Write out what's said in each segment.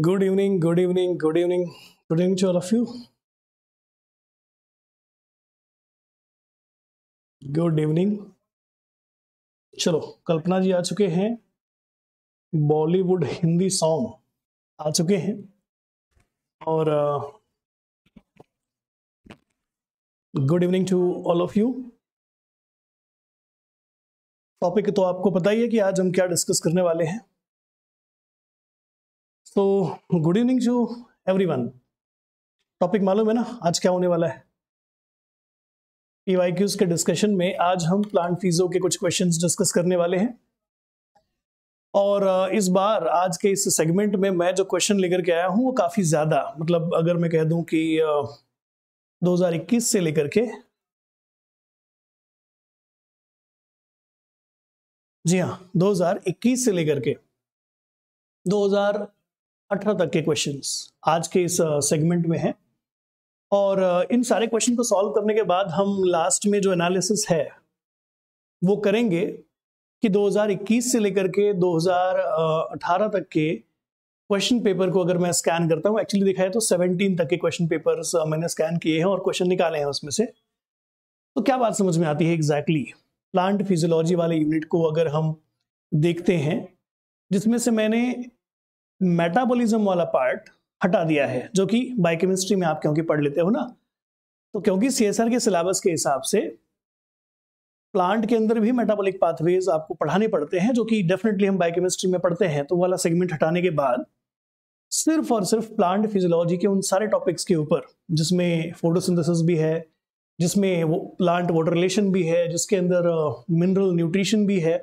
Good evening, good evening, good evening. Good evening to all of you. Good evening चलो कल्पना जी आ चुके हैं Bollywood Hindi song आ चुके हैं और good evening to all of you topic तो आपको पता ही है कि आज हम क्या डिस्कस करने वाले हैं तो good evening to everyone topic मालूम है ना आज क्या होने वाला है पीवाईक्यूज के डिस्कशन में आज हम प्लांट फीजों के कुछ क्वेश्चंस डिस्कस करने वाले हैं और इस बार आज के इस सेगमेंट में मैं जो क्वेश्चन लेकर के आया हूँ वो काफ़ी ज़्यादा मतलब अगर मैं कह दूं कि 2021 से लेकर के जी हाँ 2021 से लेकर के अठारह तक के क्वेश्चंस आज के इस सेगमेंट में हैं और इन सारे क्वेश्चन को सॉल्व करने के बाद हम लास्ट में जो एनालिसिस है वो करेंगे कि 2021 से लेकर के 2018 तक के क्वेश्चन पेपर को अगर मैं स्कैन करता हूँ एक्चुअली देखा है तो 17 तक के क्वेश्चन पेपर्स मैंने स्कैन किए हैं और क्वेश्चन निकाले हैं उसमें से तो क्या बात समझ में आती है एग्जैक्टली प्लांट फिजियोलॉजी वाले यूनिट को अगर हम देखते हैं जिसमें से मैंने मेटाबॉलिज्म वाला पार्ट हटा दिया है जो कि बायोकेमिस्ट्री में आप क्योंकि पढ़ लेते हो ना तो क्योंकि सी के सिलेबस के हिसाब से प्लांट के अंदर भी मेटाबॉलिक पाथवेज आपको पढ़ाने पड़ते हैं जो कि डेफिनेटली हम बायोकेमिस्ट्री में पढ़ते हैं तो वाला सेगमेंट हटाने के बाद सिर्फ और सिर्फ प्लांट फिजियोलॉजी के उन सारे टॉपिक्स के ऊपर जिसमें फोटोसिंथेसिस भी है जिसमें वो प्लांट वाटर रिलेशन भी है जिसके अंदर मिनरल uh, न्यूट्रिशन भी है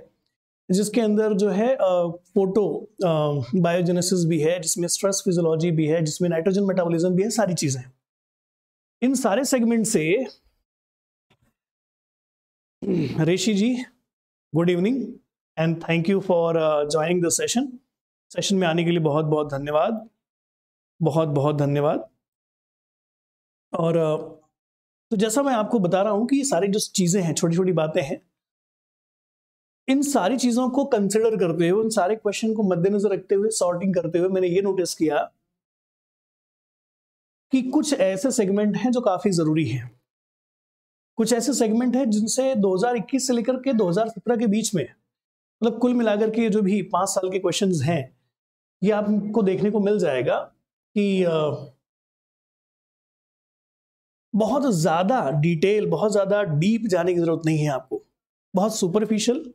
जिसके अंदर जो है फोटो बायोजेनेसिस भी है जिसमें स्ट्रेस फिजियोलॉजी भी है जिसमें नाइट्रोजन मेटाबॉलिज्म भी है सारी चीज़ें इन सारे सेगमेंट से Reshi ji good evening and thank you for joining the session session में आने के लिए बहुत बहुत धन्यवाद बहुत बहुत धन्यवाद और uh, तो जैसा मैं आपको बता रहा हूँ कि ये सारी जो चीज़ें हैं छोटी छोटी बातें हैं इन सारी चीज़ों को कंसिडर करते हुए उन सारे क्वेश्चन को मद्देनजर रखते हुए सॉर्टिंग करते हुए मैंने ये नोटिस किया कि कुछ ऐसे सेगमेंट हैं जो काफ़ी ज़रूरी हैं कुछ ऐसे सेगमेंट हैं जिनसे 2021 से लेकर के 2017 के बीच में मतलब कुल मिलाकर के जो भी पांच साल के क्वेश्चन हैं ये आपको देखने को मिल जाएगा कि बहुत ज़्यादा डिटेल बहुत ज़्यादा डीप जाने की ज़रूरत नहीं है आपको बहुत सुपरफिशियल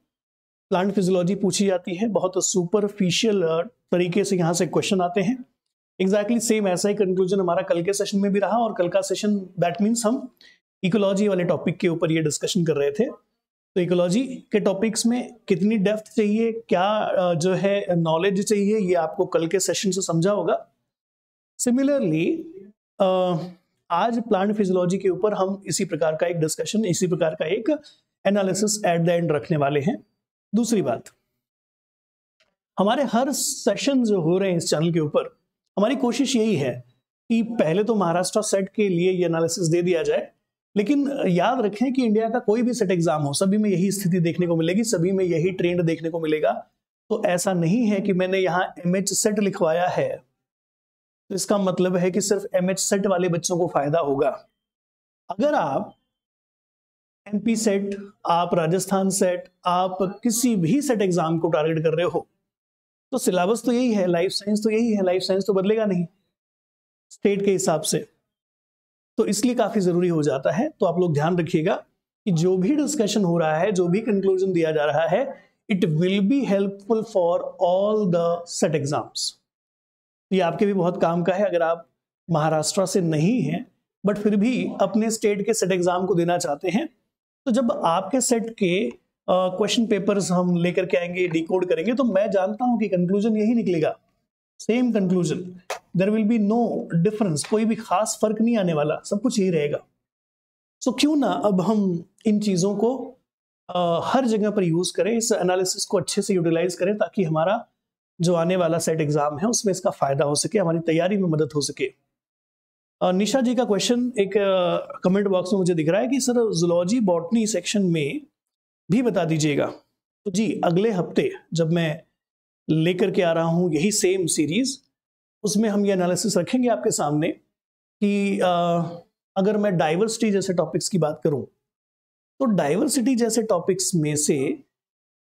प्लांट फिजियोलॉजी पूछी जाती है बहुत सुपरफिशियल uh, तरीके से यहाँ से क्वेश्चन आते हैं एग्जैक्टली सेम ऐसा ही कंक्लूजन हमारा कल के सेशन में भी रहा और कल का सेशन दैट मीन्स हम इकोलॉजी वाले टॉपिक के ऊपर ये डिस्कशन कर रहे थे तो इकोलॉजी के टॉपिक्स में कितनी डेप्थ चाहिए क्या uh, जो है नॉलेज चाहिए ये आपको कल के सेशन से समझा होगा सिमिलरली uh, आज प्लांट फिजियोलॉजी के ऊपर हम इसी प्रकार का एक डिस्कशन इसी प्रकार का एक एनालिसिस एट द एंड रखने वाले हैं दूसरी बात हमारे हर सेशन जो हो रहे हैं इस चैनल के ऊपर हमारी कोशिश यही है कि पहले तो महाराष्ट्र सेट के लिए ये एनालिसिस दे दिया जाए लेकिन याद रखें कि इंडिया का कोई भी सेट एग्जाम हो सभी में यही स्थिति देखने को मिलेगी सभी में यही ट्रेंड देखने को मिलेगा तो ऐसा नहीं है कि मैंने यहाँ एम एच सेट लिखवाया है तो इसका मतलब है कि सिर्फ एम एच सेट वाले बच्चों को फायदा होगा अगर आप एमपी सेट आप राजस्थान सेट आप किसी भी सेट एग्जाम को टारगेट कर रहे हो तो सिलेबस तो यही है लाइफ साइंस तो यही है लाइफ साइंस तो बदलेगा नहीं स्टेट के हिसाब से तो इसलिए काफ़ी ज़रूरी हो जाता है तो आप लोग ध्यान रखिएगा कि जो भी डिस्कशन हो रहा है जो भी कंक्लूजन दिया जा रहा है it will be helpful for all the SET exams ये आपके भी बहुत काम का है अगर आप महाराष्ट्र से नहीं हैं बट फिर भी अपने स्टेट के सेट एग्जाम को देना चाहते हैं तो जब आपके सेट के क्वेश्चन पेपर्स हम लेकर के आएंगे डिकोड करेंगे तो मैं जानता हूं कि कंक्लूजन यही निकलेगा same conclusion there will be no difference कोई भी खास फर्क नहीं आने वाला सब कुछ यही रहेगा सो so, क्यों ना अब हम इन चीज़ों को आ, हर जगह पर यूज़ करें इस एनालिसिस को अच्छे से यूटिलाइज करें ताकि हमारा जो आने वाला सेट एग्ज़ाम है उसमें इसका फ़ायदा हो सके हमारी तैयारी में मदद हो सके निशा जी का क्वेश्चन एक कमेंट uh, बॉक्स में मुझे दिख रहा है कि सर जुलॉजी बॉटनी सेक्शन में भी बता दीजिएगा तो जी अगले हफ्ते जब मैं लेकर के आ रहा हूँ यही सेम सीरीज उसमें हम ये एनालिसिस रखेंगे आपके सामने कि आ, uh, अगर मैं डाइवर्सिटी जैसे टॉपिक्स की बात करूँ तो डाइवर्सिटी जैसे टॉपिक्स में से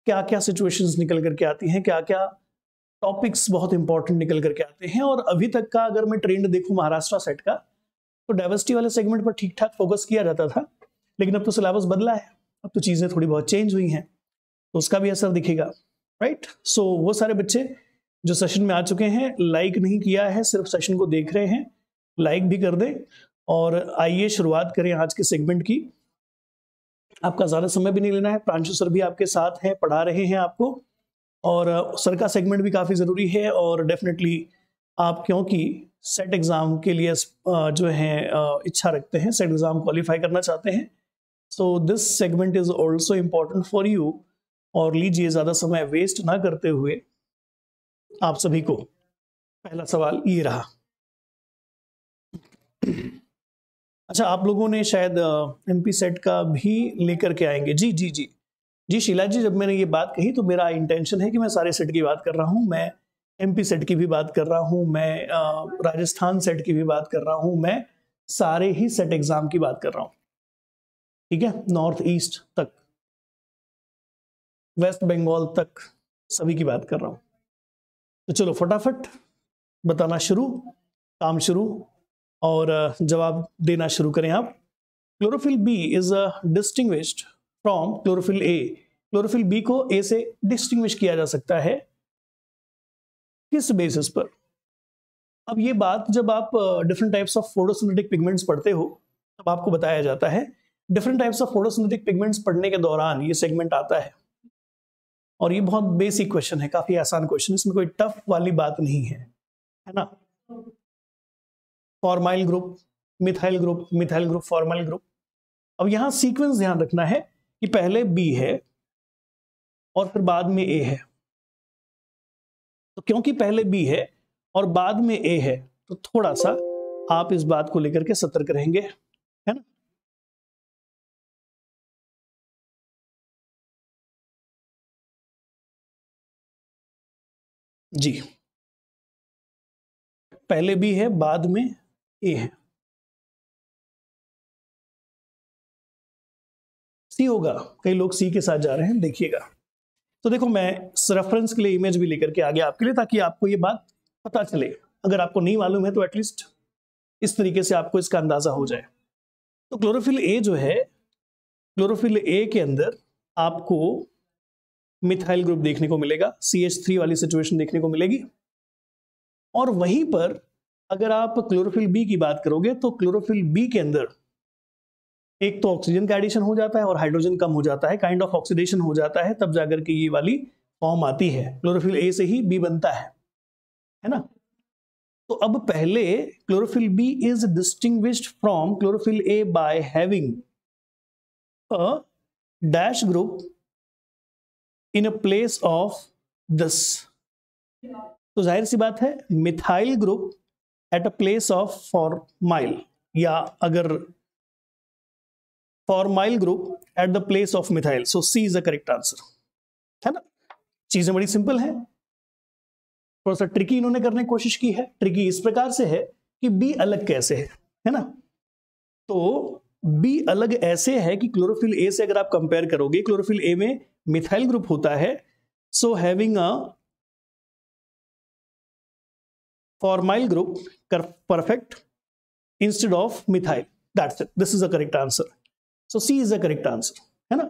क्या क्या सिचुएशंस निकल करके आती हैं क्या क्या टॉपिक्स बहुत इंपॉर्टेंट निकल करके आते हैं और अभी तक का अगर मैं ट्रेंड देखूं महाराष्ट्र सेट का तो डाइवर्सिटी वाले सेगमेंट पर ठीक ठाक फोकस किया जाता था लेकिन अब तो सिलेबस बदला है अब तो चीज़ें थोड़ी बहुत चेंज हुई हैं तो उसका भी असर दिखेगा राइट सो so, वो सारे बच्चे जो सेशन में आ चुके हैं लाइक नहीं किया है सिर्फ सेशन को देख रहे हैं लाइक भी कर दें और आइए शुरुआत करें आज के सेगमेंट की आपका ज़्यादा समय भी नहीं लेना है प्रांशु सर भी आपके साथ हैं पढ़ा रहे हैं आपको और सर का सेगमेंट भी काफ़ी ज़रूरी है और डेफिनेटली आप क्योंकि सेट एग्ज़ाम के लिए जो है इच्छा रखते हैं सेट एग्ज़ाम क्वालिफाई करना चाहते हैं so this segment is also important for you और लीजिए ज़्यादा समय वेस्ट ना करते हुए आप सभी को पहला सवाल ये रहा अच्छा आप लोगों ने शायद एम पी सेट का भी लेकर के आएंगे जी जी जी जी शीला जी जब मैंने ये बात कही तो मेरा इंटेंशन है कि मैं सारे सेट की बात कर रहा हूँ मैं एमपी सेट की भी बात कर रहा हूँ मैं राजस्थान सेट की भी बात कर रहा हूँ मैं सारे ही सेट एग्जाम की बात कर रहा हूँ ठीक है नॉर्थ ईस्ट तक वेस्ट बंगाल तक सभी की बात कर रहा हूँ तो चलो फटाफट बताना शुरू काम शुरू और जवाब देना शुरू करें आप chlorophyll b is a distinguished from chlorophyll a chlorophyll b को ए से डिस्टिंग्विश किया जा सकता है किस बेसिस पर अब ये बात जब आप different types of photosynthetic pigments पढ़ते हो तब आपको बताया जाता है different types of photosynthetic pigments पढ़ने के दौरान ये सेगमेंट आता है और ये बहुत बेसिक क्वेश्चन है काफी आसान क्वेश्चन इसमें कोई टफ वाली बात नहीं है है ना formyl group methyl group methyl group formyl group अब यहाँ सीक्वेंस ध्यान रखना है कि पहले बी है और फिर बाद में ए है तो क्योंकि पहले बी है और बाद में ए है तो थोड़ा सा आप इस बात को लेकर के सतर्क रहेंगे है ना जी पहले बी है बाद में ए है सी होगा कई लोग सी के साथ जा रहे हैं देखिएगा तो देखो मैं रेफरेंस के लिए इमेज भी लेकर के आ गया आपके लिए ताकि आपको ये बात पता चले अगर आपको नहीं मालूम है तो एटलीस्ट इस तरीके से आपको इसका अंदाजा हो जाए तो क्लोरोफिल ए जो है क्लोरोफिल ए के अंदर आपको मिथाइल ग्रुप देखने को मिलेगा सी एच थ्री वाली सिचुएशन देखने को मिलेगी और वहीं पर अगर आप क्लोरोफिल बी की बात करोगे तो क्लोरोफिल बी के अंदर एक तो ऑक्सीजन का एडिशन हो जाता है और हाइड्रोजन कम हो जाता है काइंड ऑफ ऑक्सीडेशन हो जाता है तब जाकर के ये वाली फॉर्म आती है क्लोरोफिल ए से ही बी बनता है है ना तो अब पहले chlorophyll b is distinguished from chlorophyll a by having a dash group in a place of this तो जाहिर सी बात है methyl group at a place of methyl या अगर formyl group at the place of methyl so C is the correct answer है ना चीजें बड़ी सिंपल है थोड़ा सा ट्रिकी इन्होंने करने की कोशिश की है ट्रिकी इस प्रकार से है कि बी अलग कैसे है है ना तो बी अलग ऐसे है कि क्लोरोफिल ए से अगर आप कंपेयर करोगे क्लोरोफिल ए में मिथाइल ग्रुप होता है so having a formyl group perfect instead of methyl that's it this is a correct answer so C is the correct answer है ना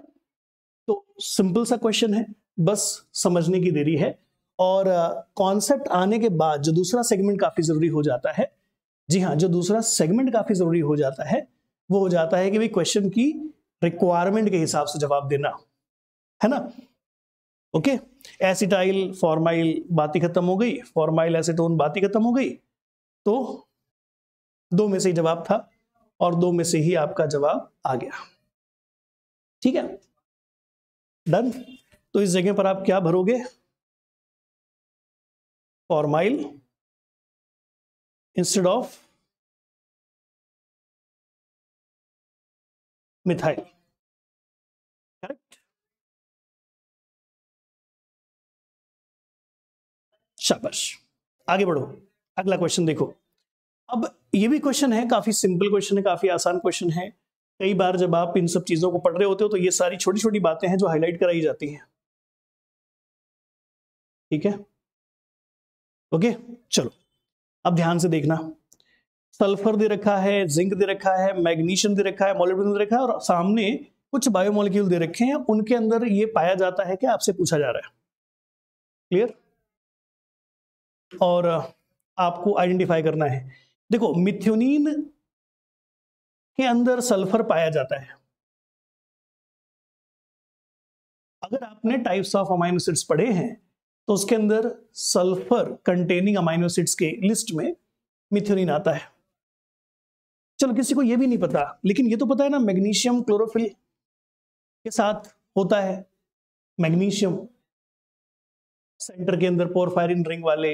तो सिंपल सा क्वेश्चन है बस समझने की देरी है और कॉन्सेप्ट uh, आने के बाद जो दूसरा सेगमेंट काफी जरूरी हो जाता है जी हाँ जो दूसरा सेगमेंट काफी जरूरी हो जाता है वो हो जाता है कि भाई क्वेश्चन की रिक्वायरमेंट के हिसाब से जवाब देना है ना ओके एसिटाइल फॉर्माइल बात खत्म हो गई फॉर्माइल एसिटोन बात खत्म हो गई तो दो में से जवाब था और दो में से ही आपका जवाब आ गया ठीक है डन तो इस जगह पर आप क्या भरोगे formyl instead of methyl correct शाबाश आगे बढ़ो अगला क्वेश्चन देखो अब ये भी क्वेश्चन है काफ़ी सिंपल क्वेश्चन है काफ़ी आसान क्वेश्चन है कई बार जब आप इन सब चीज़ों को पढ़ रहे होते हो तो ये सारी छोटी छोटी बातें हैं जो हाईलाइट कराई जाती हैं ठीक है ओके चलो अब ध्यान से देखना सल्फर दे रखा है जिंक दे रखा है मैग्नीशियम दे रखा है मोलिब्डेन दे रखा है और सामने कुछ बायोमोलिक्यूल दे रखे हैं उनके अंदर ये पाया जाता है कि आपसे पूछा जा रहा है क्लियर और आपको आइडेंटिफाई करना है देखो मिथ्योनिन के अंदर सल्फर पाया जाता है अगर आपने टाइप्स ऑफ अमाइनो एसिड्स पढ़े हैं तो उसके अंदर सल्फर कंटेनिंग अमाइनो एसिड्स के लिस्ट में मिथ्योनिन आता है चलो किसी को यह भी नहीं पता लेकिन यह तो पता है ना मैग्नीशियम क्लोरोफिल के साथ होता है मैग्नीशियम सेंटर के अंदर पोरफायरिन रिंग वाले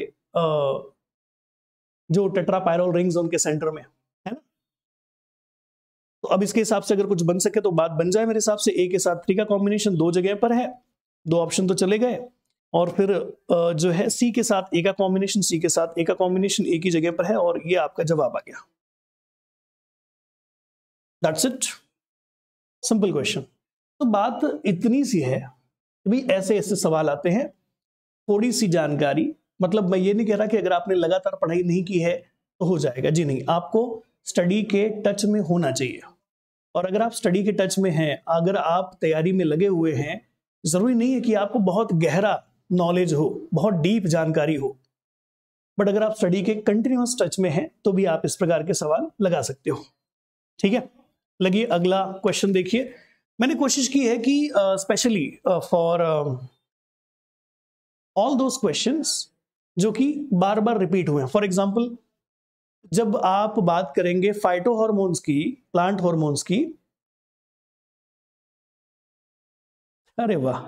जो रिंग रिंग्स उनके सेंटर में है ना तो अब इसके हिसाब से अगर कुछ बन सके तो बात बन जाए मेरे हिसाब से ए के साथ थ्री का कॉम्बिनेशन दो जगह पर है दो ऑप्शन तो चले गए और फिर जो है सी के साथ ए का कॉम्बिनेशन सी के साथ ए का कॉम्बिनेशन ए की जगह पर है और ये आपका जवाब आ गया दैट्स इट सिंपल क्वेश्चन तो बात इतनी सी है भी ऐसे ऐसे सवाल आते हैं थोड़ी सी जानकारी मतलब मैं ये नहीं कह रहा कि अगर आपने लगातार पढ़ाई नहीं की है तो हो जाएगा जी नहीं आपको स्टडी के टच में होना चाहिए और अगर आप स्टडी के टच में हैं अगर आप तैयारी में लगे हुए हैं ज़रूरी नहीं है कि आपको बहुत गहरा नॉलेज हो बहुत डीप जानकारी हो बट अगर आप स्टडी के कंटिन्यूस टच में हैं तो भी आप इस प्रकार के सवाल लगा सकते हो ठीक है लगिए अगला क्वेश्चन देखिए मैंने कोशिश की है कि specially for all those questions जो कि बार बार रिपीट हुए हैं फॉर एग्जाम्पल जब आप बात करेंगे फाइटो हॉर्मोन्स की प्लांट हॉर्मोन्स की अरे वाह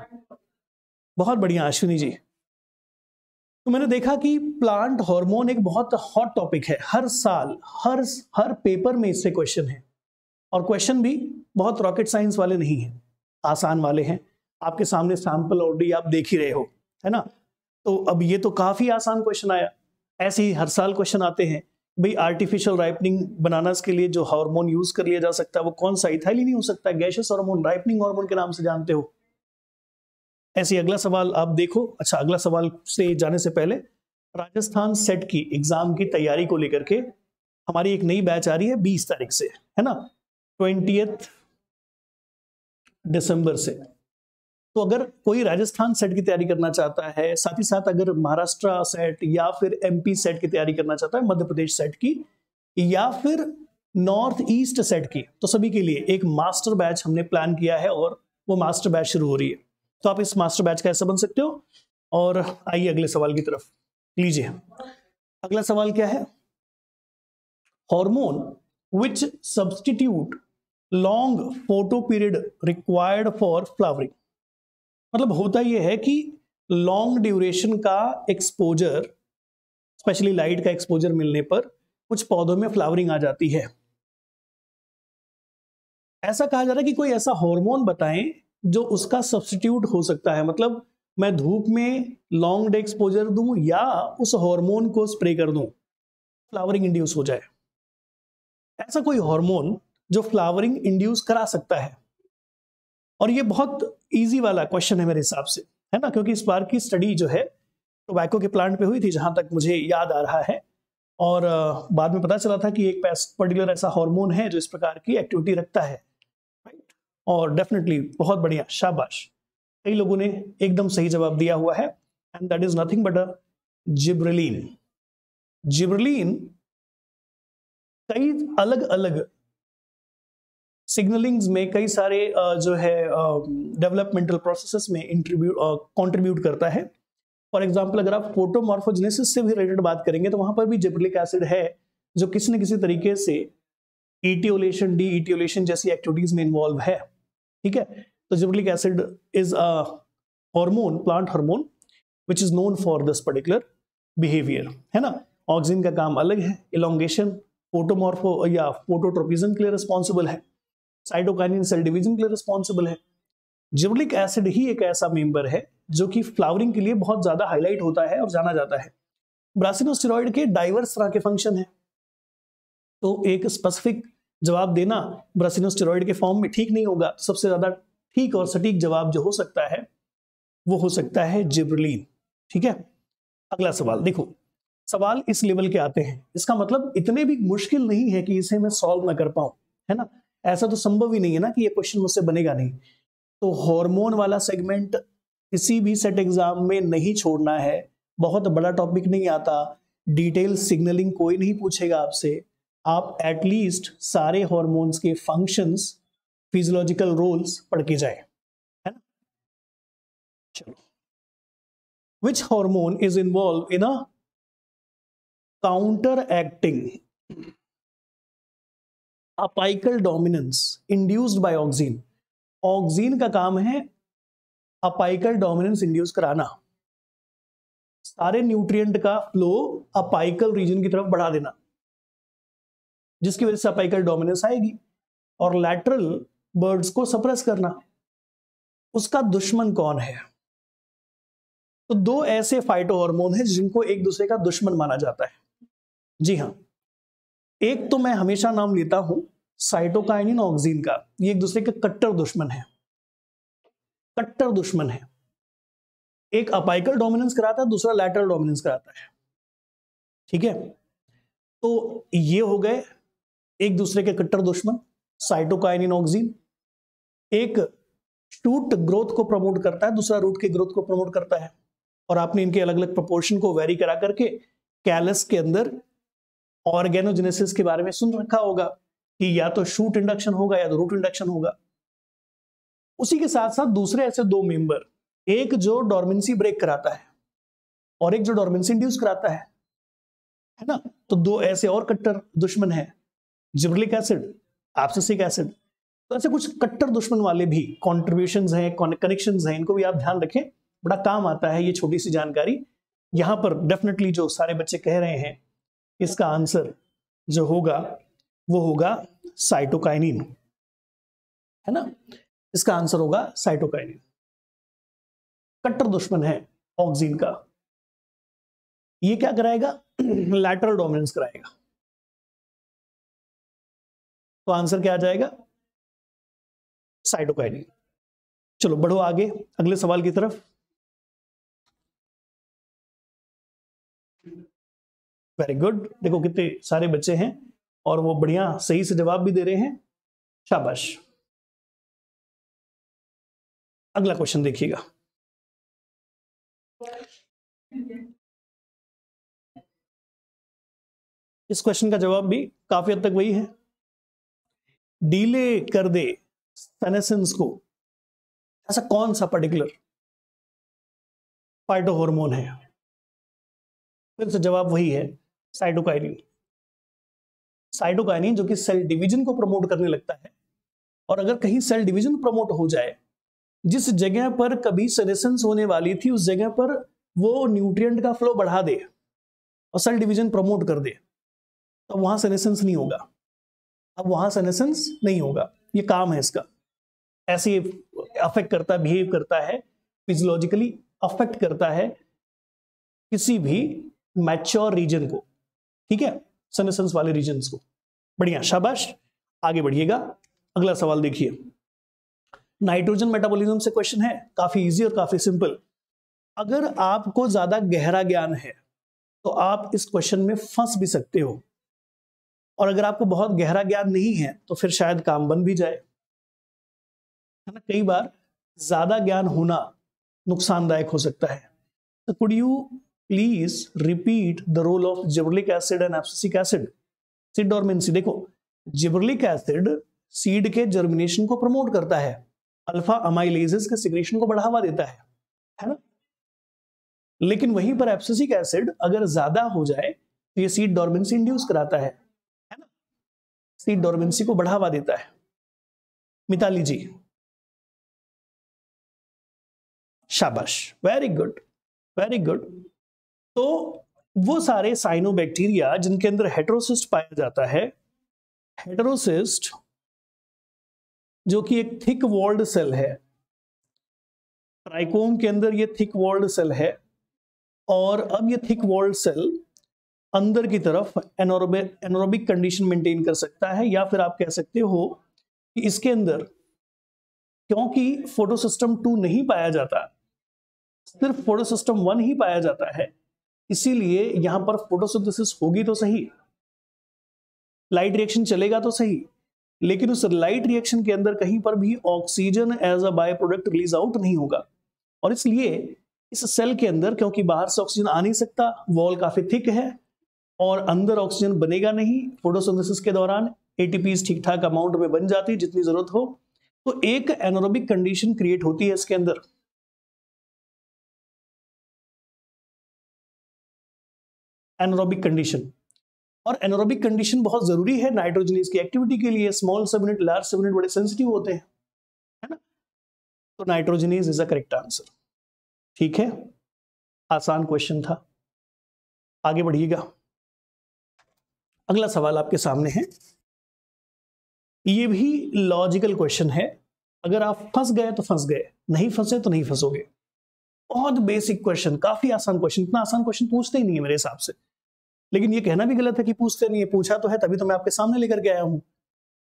बहुत बढ़िया अश्विनी जी तो मैंने देखा कि प्लांट हार्मोन एक बहुत हॉट टॉपिक है हर साल हर हर पेपर में इससे क्वेश्चन है और क्वेश्चन भी बहुत रॉकेट साइंस वाले नहीं है आसान वाले हैं आपके सामने सैंपल ऑलरेडी आप देख ही रहे हो है ना तो अब ये तो काफ़ी आसान क्वेश्चन आया ऐसे ही हर साल क्वेश्चन आते हैं भाई आर्टिफिशियल राइपनिंग बनानास के लिए जो हार्मोन यूज कर लिया जा सकता है वो कौन सा नहीं हो सकता है गैशियस हार्मोन राइपनिंग हार्मोन के नाम से जानते हो ऐसे अगला सवाल आप देखो अच्छा अगला सवाल से जाने से पहले राजस्थान सेट की एग्जाम की तैयारी को लेकर के हमारी एक नई बैच आ रही है बीस तारीख से है ना ट्वेंटी दिसंबर से तो अगर कोई राजस्थान सेट की तैयारी करना चाहता है साथ ही साथ अगर महाराष्ट्र सेट या फिर एमपी सेट की तैयारी करना चाहता है मध्य प्रदेश सेट की या फिर नॉर्थ ईस्ट सेट की तो सभी के लिए एक मास्टर बैच हमने प्लान किया है और वो मास्टर बैच शुरू हो रही है तो आप इस मास्टर बैच का ऐसा बन सकते हो और आइए अगले सवाल की तरफ लीजिए अगला सवाल क्या है hormone which substitute long photoperiod required for flowering मतलब होता यह है कि लॉन्ग ड्यूरेशन का एक्सपोजर स्पेशली लाइट का एक्सपोजर मिलने पर कुछ पौधों में फ्लावरिंग आ जाती है ऐसा कहा जा रहा है कि कोई ऐसा हार्मोन बताएं जो उसका सब्सटीट्यूट हो सकता है मतलब मैं धूप में लॉन्ग डे एक्सपोजर दूं या उस हार्मोन को स्प्रे कर दूं फ्लावरिंग इंड्यूस हो जाए ऐसा कोई हार्मोन जो फ्लावरिंग इंड्यूस करा सकता है और ये बहुत ईजी वाला क्वेश्चन है मेरे हिसाब से है ना क्योंकि इस बार की स्टडी जो है टोबैको के प्लांट पे हुई थी जहां तक मुझे याद आ रहा है और बाद में पता चला था कि एक पर्टिकुलर ऐसा हार्मोन है जो इस प्रकार की एक्टिविटी रखता है राइट और डेफिनेटली बहुत बढ़िया शाबाश कई लोगों ने एकदम सही जवाब दिया हुआ है and that is nothing but a gibberellin gibberellin कई अलग अलग सिग्नलिंग्स में कई सारे जो है डेवलपमेंटल प्रोसेसेस में कॉन्ट्रीब्यूट कंट्रीब्यूट करता है फॉर एग्जाम्पल अगर आप फोटोमॉर्फोजेनेसिस से भी रिलेटेड बात करेंगे तो वहां पर भी जेब्रिक एसिड है जो किसी न किसी तरीके से ईटीओलेशन डी ईटीओलेशन जैसी एक्टिविटीज में इन्वॉल्व है ठीक है तो gibberellic acid is a hormone plant hormone which is known for this particular behaviour है ना ऑक्सीजन का काम अलग है इलोंगेशन फोटोमॉर्फो या फोटोट्रोपिजन के लिए रिस्पॉन्सिबल है साइटोकाइनिन सेल डिवीजन के लिए रिस्पॉन्सिबल है जिबलिक एसिड ही एक ऐसा मेंबर है जो कि फ्लावरिंग के लिए बहुत ज्यादा हाईलाइट होता है और जाना जाता है ब्रासिनोस्टेरॉइड के डाइवर्स तरह के फंक्शन है तो एक स्पेसिफिक जवाब देना ब्रासिनोस्टेरॉइड के फॉर्म में ठीक नहीं होगा तो सबसे ज्यादा ठीक और सटीक जवाब जो हो सकता है वो हो सकता है जिब्रलिन ठीक है अगला सवाल देखो सवाल इस लेवल के आते हैं इसका मतलब इतने भी मुश्किल नहीं है कि इसे मैं सॉल्व ना कर पाऊं है ना ऐसा तो संभव ही नहीं है ना कि ये क्वेश्चन मुझसे बनेगा नहीं तो हार्मोन वाला सेगमेंट किसी भी सेट एग्जाम में नहीं छोड़ना है बहुत बड़ा टॉपिक नहीं आता डिटेल सिग्नलिंग कोई नहीं पूछेगा आपसे आप एटलीस्ट सारे हॉर्मोन्स के फंक्शंस फिजियोलॉजिकल रोल्स पढ़ के जाए है ना चलो which hormone is involve in a counter acting apical dominance induced by auxin auxin का काम है अपाइकल डोमिनेंस इंड्यूस कराना सारे न्यूट्रिएंट का फ्लो अपाइकल रीजन की तरफ बढ़ा देना जिसकी वजह से अपाइकल डोमिनेंस आएगी और लैटरल बर्ड्स को सप्रेस करना उसका दुश्मन कौन है तो दो ऐसे फाइटो हार्मोन है जिनको एक दूसरे का दुश्मन माना जाता है जी हाँ एक तो मैं हमेशा नाम लेता हूं साइटोकाइन ऑक्सीन का ये एक दूसरे के कट्टर दुश्मन है कट्टर दुश्मन है एक अपाइकल डोमिनेंस कराता है दूसरा लैटरल डोमिनेंस कराता है ठीक है तो ये हो गए एक दूसरे के कट्टर दुश्मन साइटोकाइन ऑक्सीन एक शूट ग्रोथ को प्रमोट करता है दूसरा रूट के ग्रोथ को प्रमोट करता है और आपने इनके अलग अलग प्रपोर्शन को वेरी करा करके कैलस के अंदर ऑर्गेनोजेनेसिस के बारे में सुन रखा होगा कि या तो शूट इंडक्शन होगा या तो रूट इंडक्शन होगा उसी के साथ साथ दूसरे ऐसे दो मेंबर एक जो डॉर्मेंसी ब्रेक कराता है और एक जो डॉर्मेंसी इंड्यूस कराता है है ना तो दो ऐसे और कट्टर दुश्मन है जिब्रिक एसिड एप्सिसिक एसिड तो ऐसे कुछ कट्टर दुश्मन वाले भी कॉन्ट्रीब्यूशन हैं कनेक्शन हैं इनको भी आप ध्यान रखें बड़ा काम आता है ये छोटी सी जानकारी यहाँ पर डेफिनेटली जो सारे बच्चे कह रहे हैं इसका आंसर जो होगा वो होगा साइटोकाइनिन है ना इसका आंसर होगा साइटोकाइनिन कट्टर दुश्मन है ऑक्सीन का ये क्या कराएगा लैटरल डोमिनेंस कराएगा तो आंसर क्या आ जाएगा साइटोकाइनिन चलो बढ़ो आगे अगले सवाल की तरफ वेरी गुड देखो कितने सारे बच्चे हैं और वो बढ़िया सही से जवाब भी दे रहे हैं शाबाश अगला क्वेश्चन देखिएगा इस क्वेश्चन का जवाब भी काफी हद तक वही है डीले कर दे सेनेसेंस को ऐसा कौन सा पर्टिकुलर पार्टो हॉर्मोन है फिर से जवाब वही है साइटोकाइनिन साइटोकाइनिन जो कि सेल डिवीजन को प्रमोट करने लगता है और अगर कहीं सेल डिवीजन प्रमोट हो जाए जिस जगह पर कभी सनेसेंस होने वाली थी उस जगह पर वो न्यूट्रिएंट का फ्लो बढ़ा दे और सेल डिवीजन प्रमोट कर दे तो वहां सनेसेंस नहीं होगा अब वहां सनेसेंस नहीं होगा ये काम है इसका ऐसे अफेक्ट करता बिहेव करता है फिजियोलॉजिकली अफेक्ट करता है किसी भी मैच्योर रीजन को ठीक है सनेसेंस वाले रीजन को बढ़िया शाबाश आगे बढ़िएगा अगला सवाल देखिए नाइट्रोजन मेटाबॉलिज्म से क्वेश्चन है काफी इजी और काफी सिंपल अगर आपको ज्यादा गहरा ज्ञान है तो आप इस क्वेश्चन में फंस भी सकते हो और अगर आपको बहुत गहरा ज्ञान नहीं है तो फिर शायद काम बन भी जाए है ना कई बार ज्यादा ज्ञान होना नुकसानदायक हो सकता है तो could you please repeat the role of gibberellic acid and abscisic acid सिड और मिनसी देखो जिब्रलिक एसिड सीड के जर्मिनेशन को प्रमोट करता है अल्फा अमाइलेजेस के सिग्रेशन को बढ़ावा देता है है ना लेकिन वहीं पर एप्सिसिक एसिड अगर ज्यादा हो जाए तो ये सीड डॉर्मेंसी इंड्यूस कराता है है ना सीड डॉर्मेंसी को बढ़ावा देता है मिताली जी शाबाश वेरी गुड वेरी गुड तो वो सारे साइनोबैक्टीरिया जिनके अंदर हेट्रोसिस्ट पाया जाता है हेट्रोसिस्ट जो कि एक थिक वॉल्ड सेल है ट्राइकोम के अंदर ये थिक वॉल्ड सेल है और अब ये थिक वॉल्ड सेल अंदर की तरफ एनोरोबिक कंडीशन मेंटेन कर सकता है या फिर आप कह सकते हो कि इसके अंदर क्योंकि फोटोसिस्टम टू नहीं पाया जाता सिर्फ फोटोसिस्टम वन ही पाया जाता है इसीलिए यहां पर फोटोसिंथेसिस होगी तो सही लाइट रिएक्शन चलेगा तो सही लेकिन उस लाइट रिएक्शन के अंदर कहीं पर भी oxygen as a by product release out नहीं होगा और इसलिए इस सेल के अंदर क्योंकि बाहर से ऑक्सीजन आ नहीं सकता वॉल काफी थिक है और अंदर ऑक्सीजन बनेगा नहीं फोटोसिंथेसिस के दौरान एटीपीज ठीक ठाक अमाउंट में बन जाती है जितनी जरूरत हो तो एक एनोरोबिक कंडीशन क्रिएट होती है इसके अंदर एनोरोबिक कंडीशन और एनोरोबिक कंडीशन बहुत ज़रूरी है नाइट्रोजनीज की एक्टिविटी के लिए small subunit large subunit बड़े सेंसिटिव होते हैं है ना तो nitrogenase is a correct answer ठीक है आसान क्वेश्चन था आगे बढ़िएगा अगला सवाल आपके सामने है ये भी लॉजिकल क्वेश्चन है अगर आप फंस गए तो फंस गए नहीं फंसे तो नहीं फंसोगे बहुत बेसिक क्वेश्चन काफी आसान क्वेश्चन इतना आसान क्वेश्चन पूछते ही नहीं है मेरे हिसाब से लेकिन ये कहना भी गलत है कि पूछते नहीं है पूछा तो है तभी तो मैं आपके सामने लेकर के आया हूं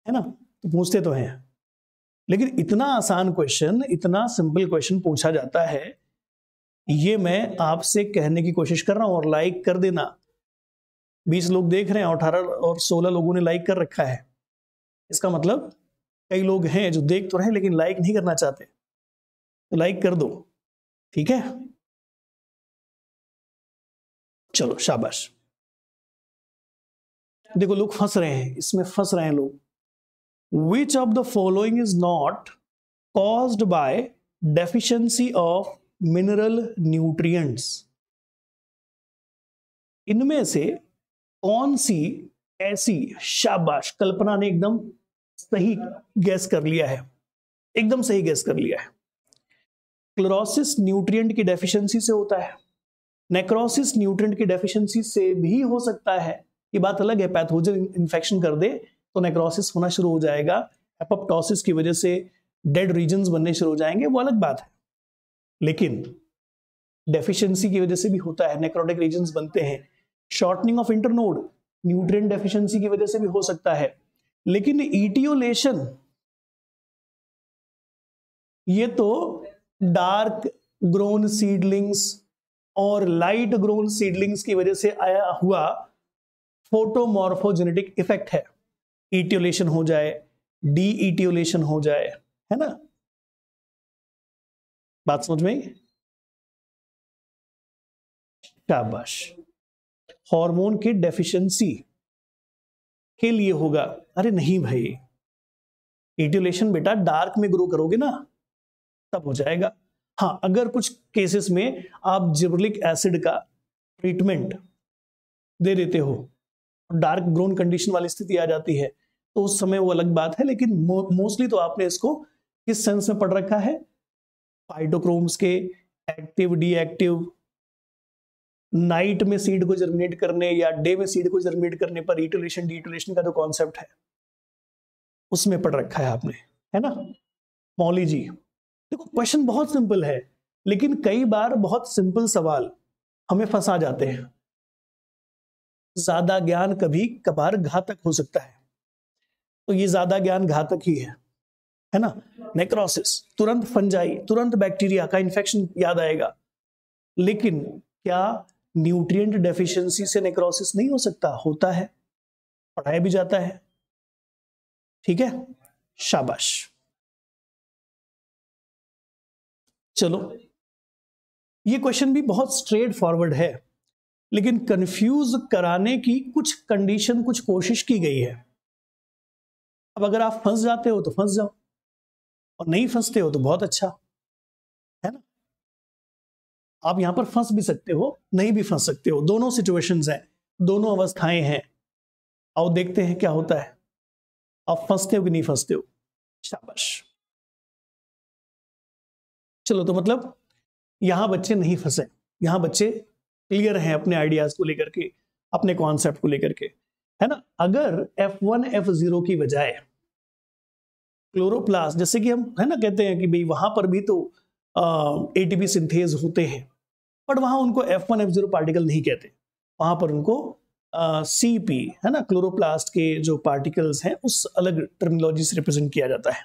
है ना तो पूछते तो हैं लेकिन इतना आसान क्वेश्चन इतना सिंपल क्वेश्चन पूछा जाता है ये मैं आपसे कहने की कोशिश कर रहा हूं और लाइक कर देना बीस लोग देख रहे हैं अठारह और सोलह लोगों ने लाइक कर रखा है इसका मतलब कई लोग हैं जो देख तो रहे लेकिन लाइक नहीं करना चाहते तो लाइक कर दो ठीक है चलो शाबाश देखो लोग फंस रहे हैं इसमें फंस रहे हैं लोग which of the following is not cause by deficiency of mineral nutrients इनमें से कौन सी ऐसी शाबाश कल्पना ने एकदम सही गैस कर लिया है एकदम सही गैस कर लिया है क्लोरोसिस न्यूट्रिएंट की डेफिशिएंसी से होता है नेक्रोसिस न्यूट्रिएंट की डेफिशिएंसी से भी हो सकता है ये बात अलग है पैथोजन इन्फेक्शन कर दे तो नेक्रोसिस होना शुरू हो जाएगा एपोप्टोसिस की वजह से डेड रीजन बनने शुरू हो जाएंगे वो अलग बात है लेकिन डेफिशिएंसी की वजह से भी होता है नेक्रोटिक रीजन बनते हैं shortening of internode nutrient deficiency की वजह से भी हो सकता है लेकिन इटियोलेशन ये तो डार्क ग्रोन सीडलिंग्स और लाइट ग्रोन सीडलिंग्स की वजह से आया हुआ फोटोमॉर्फोजेनेटिक इफेक्ट है इटियोलेशन हो जाए डी इटियोलेशन हो जाए है ना बात समझ में शाबाश हार्मोन की डेफिशिएंसी के लिए होगा अरे नहीं भाई इटियोलेशन बेटा डार्क में ग्रो करोगे ना तब हो जाएगा हाँ अगर कुछ केसेस में आप जिब्रिलिक एसिड का ट्रीटमेंट दे देते हो डार्क ब्राउन कंडीशन वाली स्थिति आ जाती है तो उस समय वो अलग बात है लेकिन मोस्टली तो आपने इसको किस सेंस में पढ़ रखा है फाइटोक्रोम्स के एक्टिव डीएक्टिव नाइट में सीड को जर्मिनेट करने या डे में सीड को जर्मिनेट करने पर रिटोलेशन डिटोलेशन का जो तो कॉन्सेप्ट है उसमें पढ़ रखा है आपने है ना मॉलिजी देखो क्वेश्चन बहुत सिंपल है लेकिन कई बार बहुत सिंपल सवाल हमें फंसा जाते हैं ज्यादा ज्ञान कभी कभार घातक हो सकता है तो ये ज्यादा ज्ञान घातक ही है है ना नेक्रोसिस तुरंत फंजाई तुरंत बैक्टीरिया का इन्फेक्शन याद आएगा लेकिन क्या न्यूट्रिएंट डेफिशिएंसी से नेक्रोसिस नहीं हो सकता होता है पढ़ाया भी जाता है ठीक है शाबाश चलो ये क्वेश्चन भी बहुत स्ट्रेट फॉरवर्ड है लेकिन कंफ्यूज कराने की कुछ कंडीशन कुछ कोशिश की गई है अब अगर आप फंस जाते हो तो फंस जाओ और नहीं फंसते हो तो बहुत अच्छा है ना आप यहां पर फंस भी सकते हो नहीं भी फंस सकते हो दोनों सिचुएशंस हैं दोनों अवस्थाएं हैं आओ देखते हैं क्या होता है आप फंसते हो कि नहीं फंसते हो शाबाश चलो तो मतलब यहां बच्चे नहीं फंसे यहां बच्चे क्लियर हैं अपने आइडियाज को लेकर के अपने कॉन्सेप्ट को लेकर के है ना अगर एफ वन एफ जीरो की बजाय क्लोरोप्लास्ट जैसे कि हम है ना कहते हैं कि भाई वहां पर भी तो ए टी सिंथेज होते हैं बट वहां उनको F one F zero particle नहीं कहते वहां पर उनको सी पी है ना क्लोरोप्लास्ट के जो पार्टिकल्स हैं उस अलग टर्मिनोलॉजी से रिप्रेजेंट किया जाता है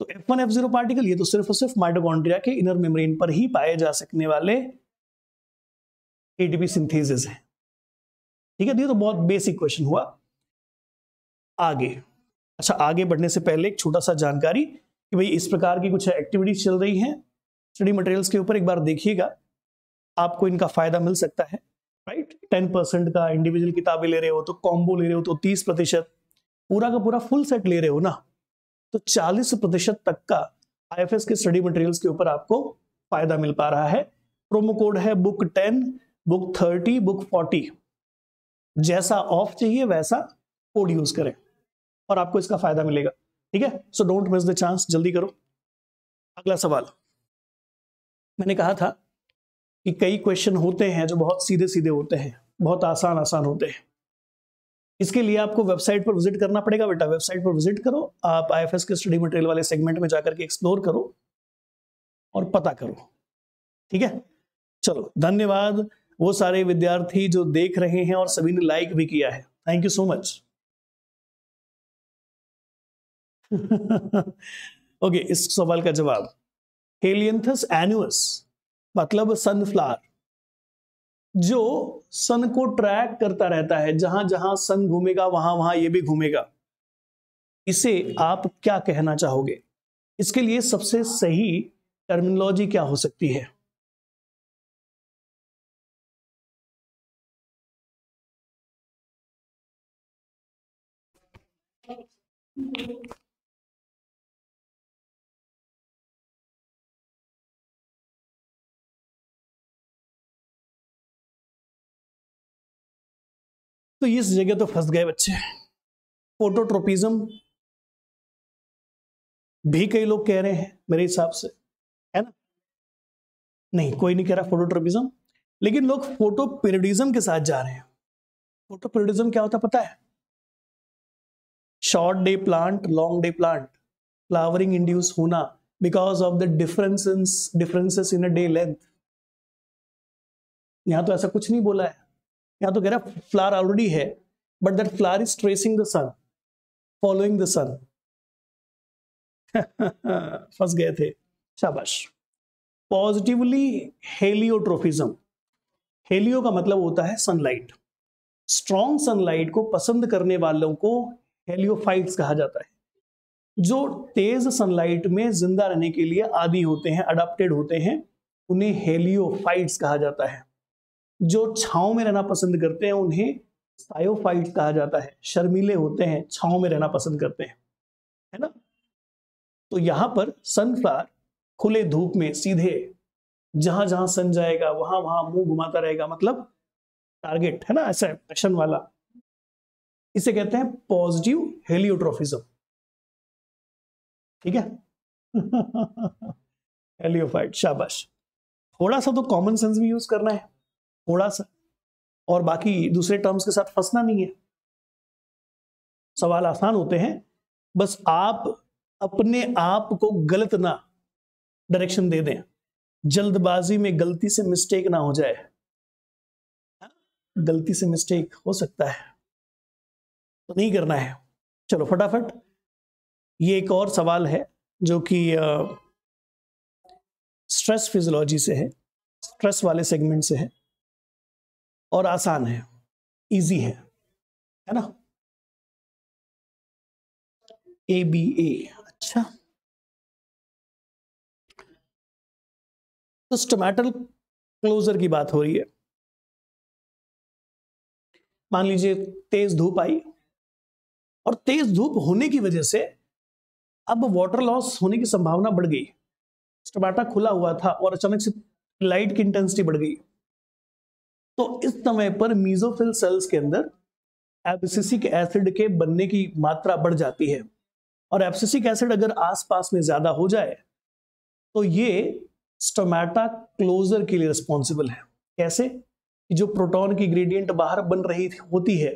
तो F one F zero particle ये तो सिर्फ और सिर्फ माइटोकॉन्ड्रिया के इनर मेम्ब्रेन पर ही पाए जा सकने वाले एडीपी सिंथेसिस है ठीक है तो, तो बहुत बेसिक क्वेश्चन हुआ आगे अच्छा आगे बढ़ने से पहले एक छोटा सा जानकारी कि भाई इस प्रकार की कुछ एक्टिविटीज चल रही हैं स्टडी मटेरियल्स के ऊपर एक बार देखिएगा आपको इनका फायदा मिल सकता है राइट टेन परसेंट का इंडिविजुअल किताबें ले रहे हो तो कॉम्बो ले रहे हो तो तीस प्रतिशत पूरा का पूरा फुल सेट ले रहे हो ना तो चालीस प्रतिशत तक का आईएफएस के स्टडी मटेरियल्स के ऊपर आपको फायदा मिल पा रहा है प्रोमो कोड है book ten book thirty book forty जैसा ऑफ चाहिए वैसा कोड यूज करें और आपको इसका फायदा मिलेगा ठीक है so don't miss the chance जल्दी करो अगला सवाल मैंने कहा था कि कई क्वेश्चन होते हैं जो बहुत सीधे सीधे होते हैं बहुत आसान आसान होते हैं इसके लिए आपको वेबसाइट पर विजिट करना पड़ेगा बेटा वेबसाइट पर विजिट करो आप आई के स्टडी मटेरियल वाले सेगमेंट में जाकर के एक्सप्लोर करो और पता करो ठीक है चलो धन्यवाद वो सारे विद्यार्थी जो देख रहे हैं और सभी ने लाइक भी किया है thank you so much okay इस सवाल का जवाब हेलियंथस एनुअस मतलब सनफ्लावर जो सन को ट्रैक करता रहता है जहां जहां सन घूमेगा वहां वहां ये भी घूमेगा इसे आप क्या कहना चाहोगे इसके लिए सबसे सही टर्मिनोलॉजी क्या हो सकती है तो इस जगह तो फंस गए बच्चे फोटोट्रोपिज्म भी कई लोग कह रहे हैं मेरे हिसाब से है ना नहीं कोई नहीं कह रहा फोटोट्रोपिज्म लेकिन लोग फोटोपेरिडिज्म के साथ जा रहे हैं फोटोपेरिडिज्म क्या होता पता है short day plant long day plant flowering induce huna because of the differences differences in a day length यहाँ तो ऐसा कुछ नहीं बोला है यहाँ तो कह रहा है फ्लावर ऑलरेडी है but that flower is tracing the sun following the sun फंस गए थे शाबाश पॉजिटिवली हेलियोट्रोफिज्म हेलियो का मतलब होता है सनलाइट स्ट्रॉन्ग सनलाइट को पसंद करने वालों को हेलियोफाइट्स कहा जाता है जो तेज सनलाइट में जिंदा रहने के लिए आदि होते हैं अडाप्टेड होते हैं उन्हें हेलियोफाइट्स कहा जाता है जो छाओ में रहना पसंद करते हैं उन्हें साइट कहा जाता है शर्मीले होते हैं छाओ में रहना पसंद करते हैं है ना तो यहां पर सनफ्लावर खुले धूप में सीधे जहां जहां सन जाएगा वहां वहां मुंह घुमाता रहेगा मतलब टारगेट है ना ऐसा एक्शन वाला इसे कहते हैं पॉजिटिव हेलियोट्रोफिज्म ठीक है हेलियोफाइट शाबाश थोड़ा सा तो कॉमन सेंस भी यूज करना है थोड़ा सा और बाकी दूसरे टर्म्स के साथ फंसना नहीं है सवाल आसान होते हैं बस आप अपने आप को गलत ना डायरेक्शन दे दें जल्दबाजी में गलती से मिस्टेक ना हो जाए हाँ? गलती से मिस्टेक हो सकता है तो नहीं करना है चलो फटाफट ये एक और सवाल है जो कि स्ट्रेस फिजियोलॉजी से है स्ट्रेस वाले सेगमेंट से है और आसान है इजी है है ना ए बी ए अच्छा तो स्टोमेटल क्लोजर की बात हो रही है मान लीजिए तेज धूप आई और तेज धूप होने की वजह से अब वाटर लॉस होने की संभावना बढ़ गई स्टबाटा खुला हुआ था और अचानक से लाइट की इंटेंसिटी बढ़ गई तो इस समय पर मीजोफिल सेल्स के अंदर एबसिसिक एसिड के बनने की मात्रा बढ़ जाती है और एबसिसिक एसिड अगर आसपास में ज्यादा हो जाए तो ये स्टोमेटा क्लोजर के लिए रिस्पॉन्सिबल है कैसे जो प्रोटॉन की ग्रेडियंट बाहर बन रही होती है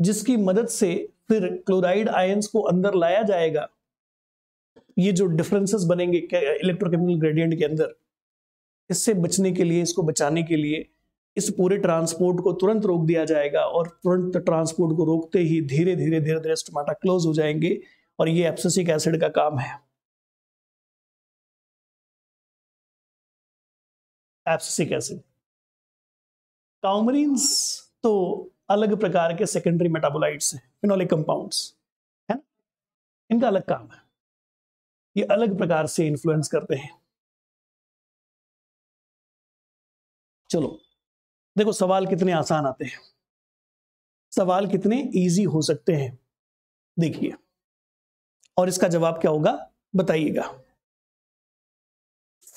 जिसकी मदद से फिर क्लोराइड आयंस को अंदर लाया जाएगा ये जो डिफरेंसेस बनेंगे इलेक्ट्रोकेमिकल ग्रेडियंट के अंदर इससे बचने के लिए इसको बचाने के लिए इस पूरे ट्रांसपोर्ट को तुरंत रोक दिया जाएगा और तुरंत ट्रांसपोर्ट को रोकते ही धीरे धीरे धीरे धीरे स्टमाटा क्लोज हो जाएंगे और ये एप्सिक एसिड का काम है एप्सिक एसिड काउमरीन्स तो अलग प्रकार के सेकेंडरी मेटाबोलाइट्स हैं फिनोलिक कंपाउंड्स है ना इनका अलग काम है ये अलग प्रकार से इन्फ्लुएंस करते हैं चलो देखो सवाल कितने आसान आते हैं सवाल कितने इजी हो सकते हैं देखिए और इसका जवाब क्या होगा बताइएगा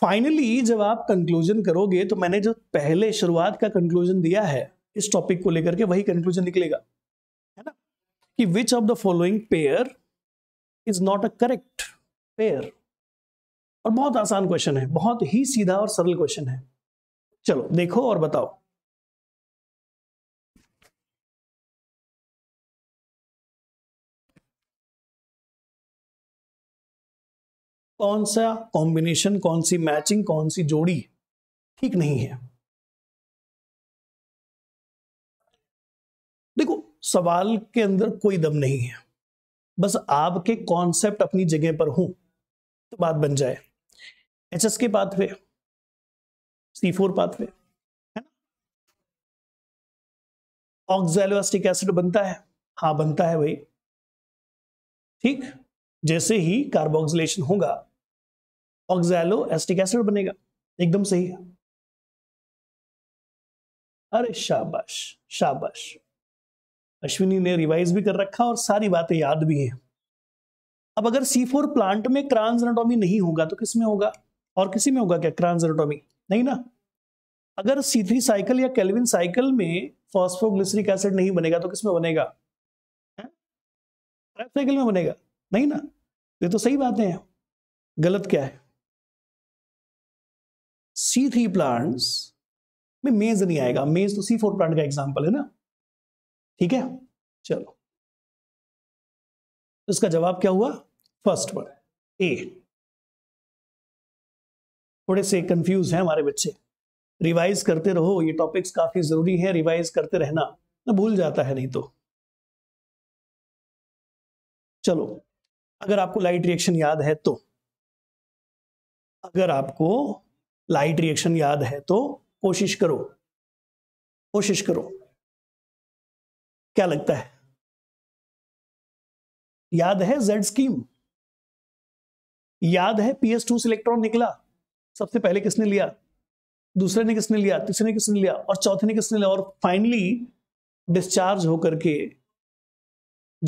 फाइनली जब आप कंक्लूजन करोगे तो मैंने जो पहले शुरुआत का कंक्लूजन दिया है इस टॉपिक को लेकर के वही कंक्लूजन निकलेगा है ना कि which of the following pair is not a correct pair और बहुत आसान क्वेश्चन है बहुत ही सीधा और सरल क्वेश्चन है चलो देखो और बताओ कौन सा कॉम्बिनेशन कौन सी मैचिंग कौन सी जोड़ी ठीक नहीं है देखो सवाल के अंदर कोई दम नहीं है बस आपके कॉन्सेप्ट अपनी जगह पर हूं तो बात बन जाए H S K pathway C four pathway है ना ऑक्सैलोस्टिक एसिड बनता है हाँ बनता है भाई ठीक जैसे ही कार्बोक्सिलेशन होगा ऑक्सैलो एस्टिक एसिड बनेगा एकदम सही है अरे शाबाश शाबाश अश्विनी ने रिवाइज भी कर रखा और सारी बातें याद भी हैं अब अगर सी फोर प्लांट में क्रांस एनाटॉमी नहीं होगा तो किसमें होगा और किसी में होगा क्या क्रांस एनाटॉमी नहीं ना अगर सी थ्री साइकिल या कैलविन साइकिल में फॉस्फोग्लिसरिक एसिड नहीं बनेगा तो किसमें बनेगा साइकिल में बनेगा नहीं ना ये तो सही बातें हैं गलत क्या है सी थ्री प्लांट्स में मेज नहीं आएगा मेज तो सी फोर प्लांट का एग्जाम्पल है ना ठीक है चलो तो इसका जवाब क्या हुआ फर्स्ट वन ए थोड़े से कंफ्यूज हैं हमारे बच्चे रिवाइज करते रहो ये टॉपिक्स काफी जरूरी है रिवाइज करते रहना ना भूल जाता है नहीं तो चलो अगर आपको लाइट रिएक्शन याद है तो अगर आपको लाइट रिएक्शन याद है तो कोशिश करो कोशिश करो क्या लगता है याद है जेड स्कीम याद है पीएस टू से इलेक्ट्रॉन निकला सबसे पहले किसने लिया दूसरे ने किसने लिया तीसरे ने किसने लिया और चौथे ने किसने लिया और फाइनली डिस्चार्ज होकर के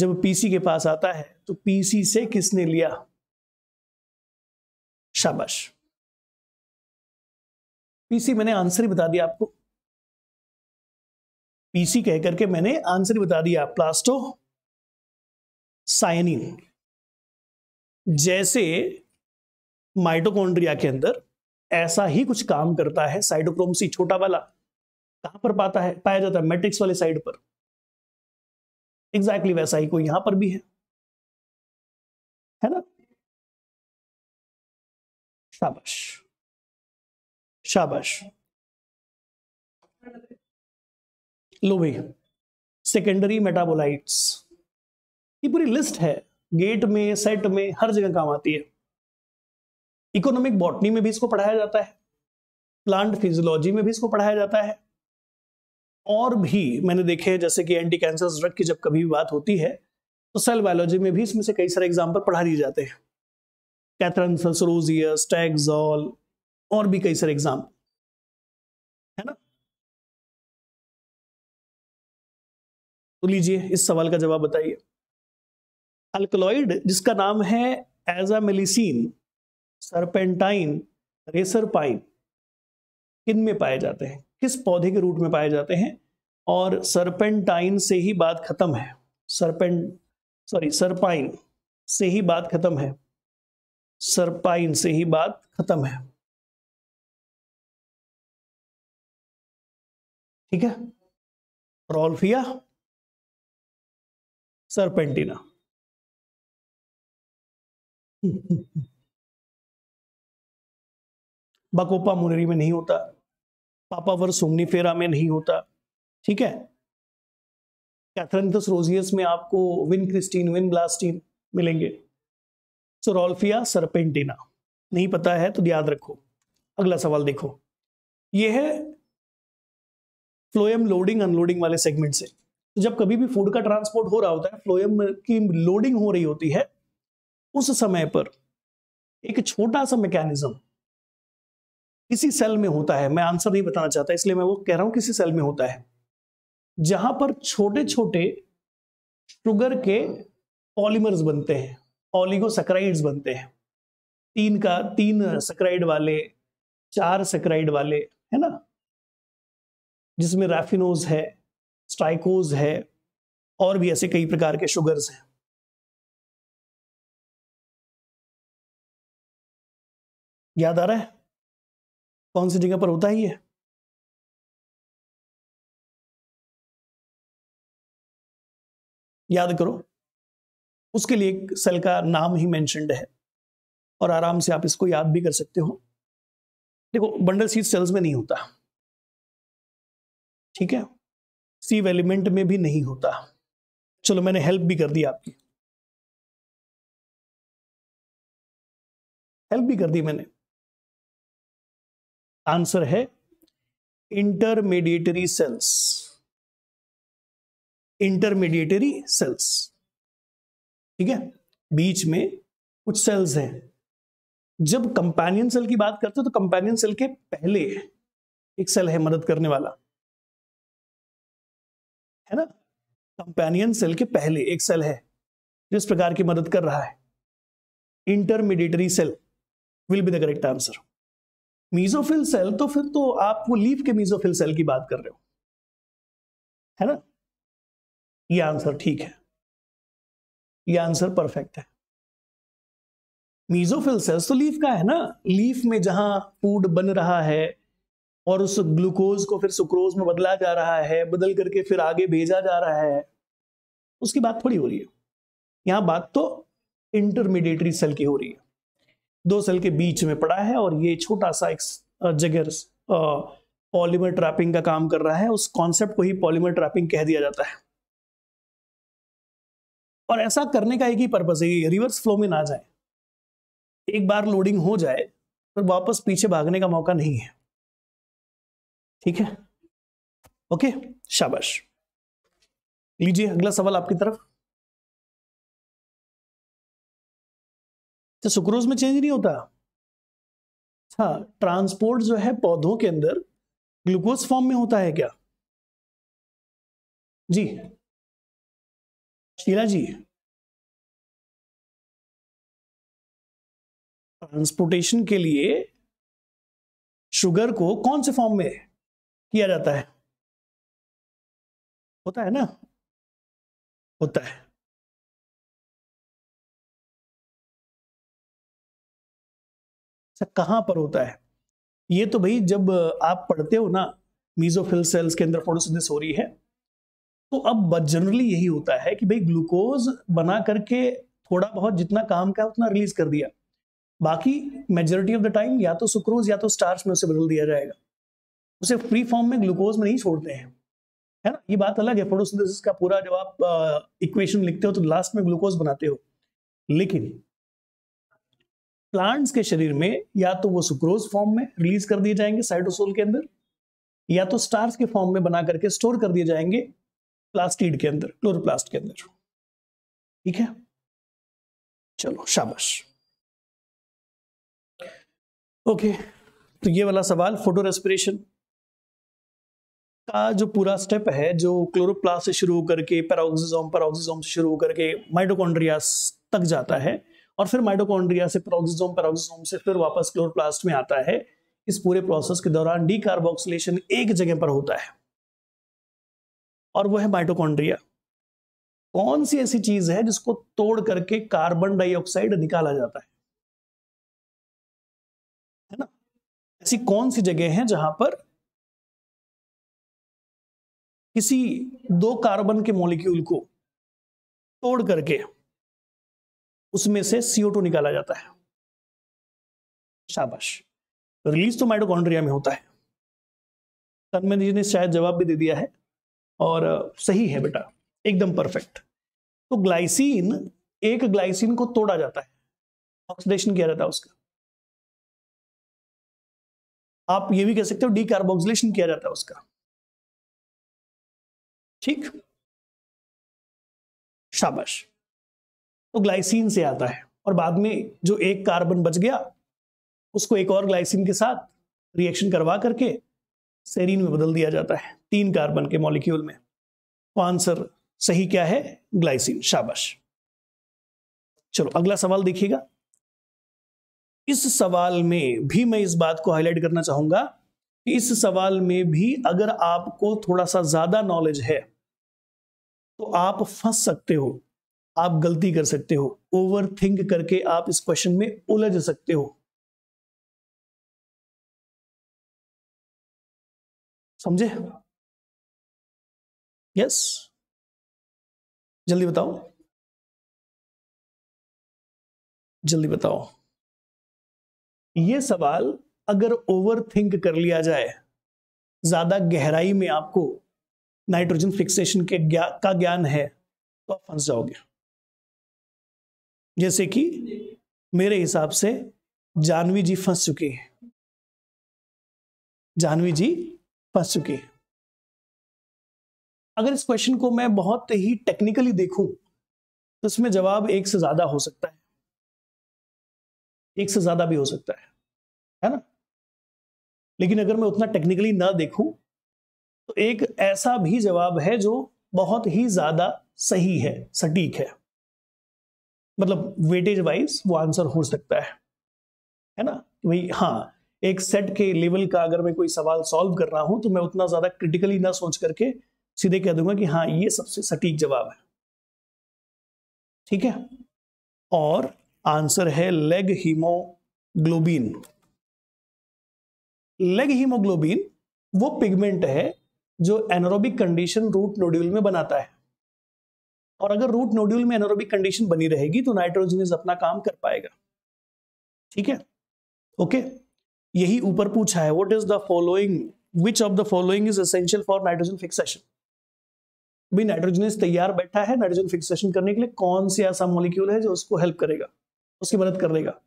जब पीसी के पास आता है तो पीसी से किसने लिया शाबाश पीसी मैंने आंसर ही बता दिया आपको पीसी कह करके मैंने आंसर बता दिया प्लास्टो साइनिन जैसे माइटोकॉन्ड्रिया के अंदर ऐसा ही कुछ काम करता है साइटोक्रोम सी छोटा वाला कहां पर पाता है पाया जाता है मैट्रिक्स वाले साइड पर एग्जैक्टली exactly वैसा ही कोई यहां पर भी है है ना शाबाश शाबाश लो भाई सेकेंडरी मेटाबोलाइट्स ये पूरी लिस्ट है गेट में सेट में हर जगह काम आती है इकोनॉमिक बॉटनी में भी इसको पढ़ाया जाता है प्लांट फिजियोलॉजी में भी इसको पढ़ाया जाता है और भी मैंने देखे जैसे कि एंटी कैंसर ड्रग की जब कभी भी बात होती है तो सेल बायोलॉजी में भी इसमें से कई सारे एग्जाम्पल पढ़ा दिए जाते हैं कैथरन सरोजियस टैगजॉल और भी कई सारे एग्जाम्पल तो लीजिए इस सवाल का जवाब बताइए अल्कलॉइड जिसका नाम है एजामेलिसिन सरपेंटाइन रेसर पाइन किन में पाए जाते हैं किस पौधे के रूट में पाए जाते हैं और सरपेंटाइन से ही बात खत्म है सरपेंट सॉरी सरपाइन से ही बात खत्म है सरपाइन से ही बात खत्म है ठीक है रोल्फिया सरपेंटिना बकोपा मुनरी में नहीं होता पापावर सोमनीफेरा में नहीं होता ठीक है कैथरिनथस रोजियस में आपको विन क्रिस्टीन विन ब्लास्टीन मिलेंगे सोरोल्फिया सरपेंटिना नहीं पता है तो याद रखो अगला सवाल देखो यह है फ्लोएम लोडिंग अनलोडिंग वाले सेगमेंट से तो जब कभी भी फूड का ट्रांसपोर्ट हो रहा होता है फ्लोएम की लोडिंग हो रही होती है उस समय पर एक छोटा सा मैकेनिज्म किसी सेल में होता है मैं आंसर नहीं बताना चाहता इसलिए मैं वो कह रहा हूं किसी सेल में होता है जहां पर छोटे छोटे शुगर के पॉलीमर्स बनते हैं ऑलिगोसक्राइड्स बनते हैं तीन का तीन सक्राइड वाले चार सक्राइड वाले है ना जिसमें रैफिनोज है स्ट्राइकोज है और भी ऐसे कई प्रकार के शुगर्स हैं याद आ रहा है कौन सी जगह पर होता है ये याद करो उसके लिए एक सेल का नाम ही मैंशनड है और आराम से आप इसको याद भी कर सकते हो देखो बंडल सीट सेल्स में नहीं होता ठीक है सिव एलिमेंट में भी नहीं होता चलो मैंने हेल्प भी कर दी आपकी हेल्प भी कर दी मैंने आंसर है इंटरमीडिएटरी सेल्स इंटरमीडिएटरी सेल्स ठीक है बीच में कुछ सेल्स हैं जब कंपेनियन सेल की बात करते हैं तो कंपेनियन सेल के पहले एक सेल है मदद करने वाला है ना कंपेनियन सेल के पहले एक सेल है जिस प्रकार की मदद कर रहा है intermediatory cell will be the correct answer mesophyll cell तो फिर तो आप वो लीफ के मीजोफिल सेल की बात कर रहे हो है ना ये आंसर ठीक है ये आंसर परफेक्ट है मीजोफिल सेल्स तो लीफ का है ना लीफ में जहां फूड बन रहा है और उस ग्लूकोज को फिर सुक्रोज में बदला जा रहा है बदल करके फिर आगे भेजा जा रहा है उसकी बात थोड़ी हो रही है यहां बात तो इंटरमीडिएटरी सेल की हो रही है दो सेल के बीच में पड़ा है और ये छोटा सा एक जगर पॉलीमर ट्रैपिंग का काम कर रहा है उस कॉन्सेप्ट को ही पॉलीमर ट्रैपिंग कह दिया जाता है और ऐसा करने का एक ही पर्पज है रिवर्स फ्लो में ना जाए एक बार लोडिंग हो जाए तो वापस पीछे भागने का मौका नहीं है ठीक है ओके शाबाश लीजिए अगला सवाल आपकी तरफ तो सुक्रोज में चेंज नहीं होता हाँ अच्छा, ट्रांसपोर्ट जो है पौधों के अंदर ग्लूकोज फॉर्म में होता है क्या जी शीला जी ट्रांसपोर्टेशन के लिए शुगर को कौन से फॉर्म में किया जाता है होता है ना होता है अच्छा, कहां पर होता है ये तो भाई जब आप पढ़ते हो ना मीजोफिल सेल्स के अंदर फोटोसिंथेसिस हो रही है तो अब जनरली यही होता है कि भाई ग्लूकोज बना करके थोड़ा बहुत जितना काम का है उतना रिलीज कर दिया बाकी मेजोरिटी ऑफ द टाइम या तो सुक्रोज या तो स्टार्च में उसे बदल दिया जाएगा उसे फ्री फॉर्म में ग्लूकोज में नहीं छोड़ते हैं है ना ये बात अलग है फोटोसिंथेसिस का पूरा जब आप इक्वेशन लिखते हो तो लास्ट में ग्लूकोज बनाते हो लेकिन प्लांट्स के शरीर में या तो वो सुक्रोज फॉर्म में रिलीज कर दिए जाएंगे साइटोसोल के अंदर या तो स्टार्स के फॉर्म में बना करके स्टोर कर दिए जाएंगे प्लास्टिड के अंदर क्लोरोप्लास्ट के अंदर ठीक है चलो शाबाश ओके तो ये वाला सवाल फोटो रेस्पिरेशन का जो पूरा स्टेप है जो क्लोरोप्लास से शुरू करके पैरोक्सिजोम पैरोक्सिजोम से शुरू करके माइटोकॉन्ड्रिया तक जाता है और फिर माइटोकॉन्ड्रिया से पैरोक्सिजोम पैरोक्सिजोम से फिर वापस क्लोरोप्लास्ट में आता है इस पूरे प्रोसेस के दौरान डीकार्बोक्सिलेशन एक जगह पर होता है और वह है माइटोकॉन्ड्रिया कौन सी ऐसी चीज है जिसको तोड़ करके कार्बन डाइऑक्साइड निकाला जाता है है ना ऐसी कौन सी जगह है जहां पर किसी दो कार्बन के मॉलिक्यूल को तोड़ करके उसमें से सीओ टू निकाला जाता है शाबाश रिलीज तो माइटोकॉन्ड्रिया में होता है तन्मय जी ने शायद जवाब भी दे दिया है और सही है बेटा एकदम परफेक्ट तो ग्लाइसिन एक ग्लाइसिन को तोड़ा जाता है ऑक्सीडेशन किया जाता है उसका आप ये भी कह सकते हो डीकार्बोक्सिलेशन किया जाता है उसका ठीक शाबाश तो ग्लाइसिन से आता है और बाद में जो एक कार्बन बच गया उसको एक और ग्लाइसिन के साथ रिएक्शन करवा करके सेरीन में बदल दिया जाता है तीन कार्बन के मॉलिक्यूल में तो आंसर सही क्या है ग्लाइसिन शाबाश चलो अगला सवाल देखिएगा इस सवाल में भी मैं इस बात को हाईलाइट करना चाहूंगा इस सवाल में भी अगर आपको थोड़ा सा ज्यादा नॉलेज है तो आप फंस सकते हो आप गलती कर सकते हो ओवर थिंक करके आप इस क्वेश्चन में उलझ सकते हो समझे यस जल्दी बताओ जल्दी बताओ ये सवाल अगर ओवर थिंक कर लिया जाए ज़्यादा गहराई में आपको नाइट्रोजन फिक्सेशन के ज्ञा, का ज्ञान है तो आप फंस जाओगे जैसे कि मेरे हिसाब से जानवी जी फंस चुकी हैं जानवी जी फंस चुकी हैं अगर इस क्वेश्चन को मैं बहुत ही टेक्निकली देखूं तो इसमें जवाब एक से ज्यादा हो सकता है एक से ज्यादा भी हो सकता है है ना लेकिन अगर मैं उतना टेक्निकली ना देखूं तो एक ऐसा भी जवाब है जो बहुत ही ज्यादा सही है सटीक है मतलब वेटेज वाइज वो आंसर हो सकता है है ना भाई हाँ एक सेट के लेवल का अगर मैं कोई सवाल सॉल्व कर रहा हूं तो मैं उतना ज्यादा क्रिटिकली ना सोच करके सीधे कह दूंगा कि हाँ ये सबसे सटीक जवाब है ठीक है और आंसर है लेग हीमोग्लोबिन लेग हीमोग्लोबिन वो पिगमेंट है जो एनोरोबिक कंडीशन रूट नोड्यूल में बनाता है और अगर रूट नोड्यूल में एनोरोबिक कंडीशन बनी रहेगी तो नाइट्रोजन अपना काम कर पाएगा ठीक है ओके यही ऊपर पूछा है what is the following which of the following is essential for nitrogen fixation भाई नाइट्रोजन तैयार बैठा है नाइट्रोजन फिक्सेशन करने के लिए कौन सी ऐसा मॉलिक्यूल है जो उसको हेल्प करेगा उसकी मदद कर देगा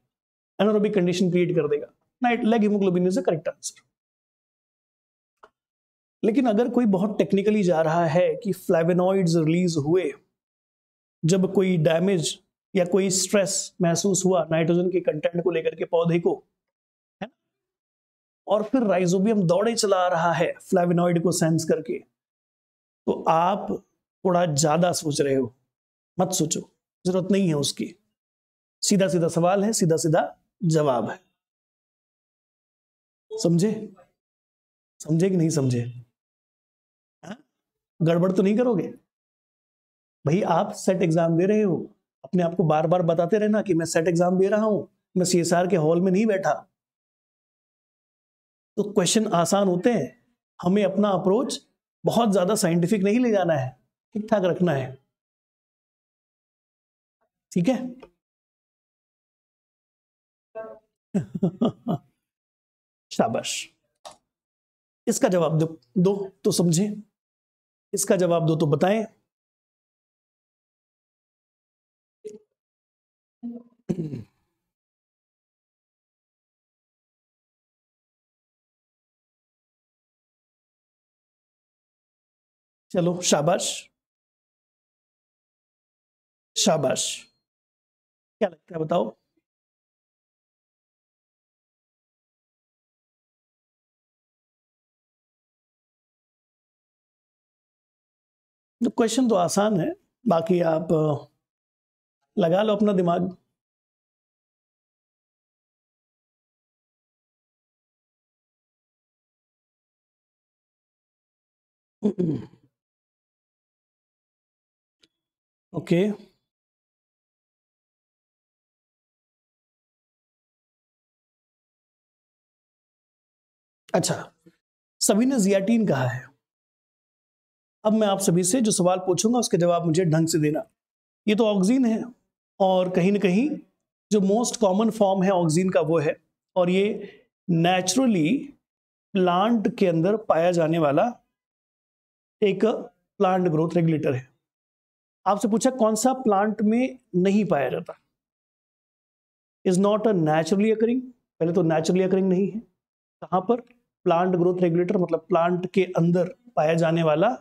एनोरोबिक कंडीशन क्रिएट कर देगा नाइट्रोलैक haemoglobin is a correct answer लेकिन अगर कोई बहुत टेक्निकली जा रहा है कि फ्लेवेनॉइड्स रिलीज हुए जब कोई डैमेज या कोई स्ट्रेस महसूस हुआ नाइट्रोजन के कंटेंट को लेकर के पौधे को है और फिर राइजोबियम दौड़े चला रहा है फ्लेवेनॉइड को सेंस करके तो आप थोड़ा ज्यादा सोच रहे हो मत सोचो जरूरत नहीं है उसकी सीधा सीधा सवाल है सीधा सीधा जवाब है समझे समझे कि नहीं समझे हाँ? गड़बड़ तो नहीं करोगे भाई आप सेट एग्जाम दे रहे हो अपने आप को बार बार बताते रहना कि मैं सेट एग्जाम दे रहा हूं मैं सीएसआर के हॉल में नहीं बैठा तो क्वेश्चन आसान होते हैं हमें अपना अप्रोच बहुत ज्यादा साइंटिफिक नहीं ले जाना है ठीक ठाक रखना है ठीक है शाबाश इसका जवाब दो दो तो समझे इसका जवाब दो तो बताएं चलो शाबाश शाबाश क्या लगता है बताओ तो क्वेश्चन तो आसान है बाकी आप लगा लो अपना दिमाग ओके okay. अच्छा सभी ने जियाटीन कहा है अब मैं आप सभी से जो सवाल पूछूंगा उसके जवाब मुझे ढंग से देना ये तो ऑक्सीन है और कहीं ना कहीं जो मोस्ट कॉमन फॉर्म है ऑक्सीन का वो है और ये नेचुरली प्लांट के अंदर पाया जाने वाला एक प्लांट ग्रोथ रेगुलेटर है आपसे पूछा कौन सा प्लांट में नहीं पाया जाता is not a naturally occurring पहले तो नेचुरली अकरिंग नहीं है कहाँ पर प्लांट ग्रोथ रेगुलेटर मतलब प्लांट के अंदर पाया जाने वाला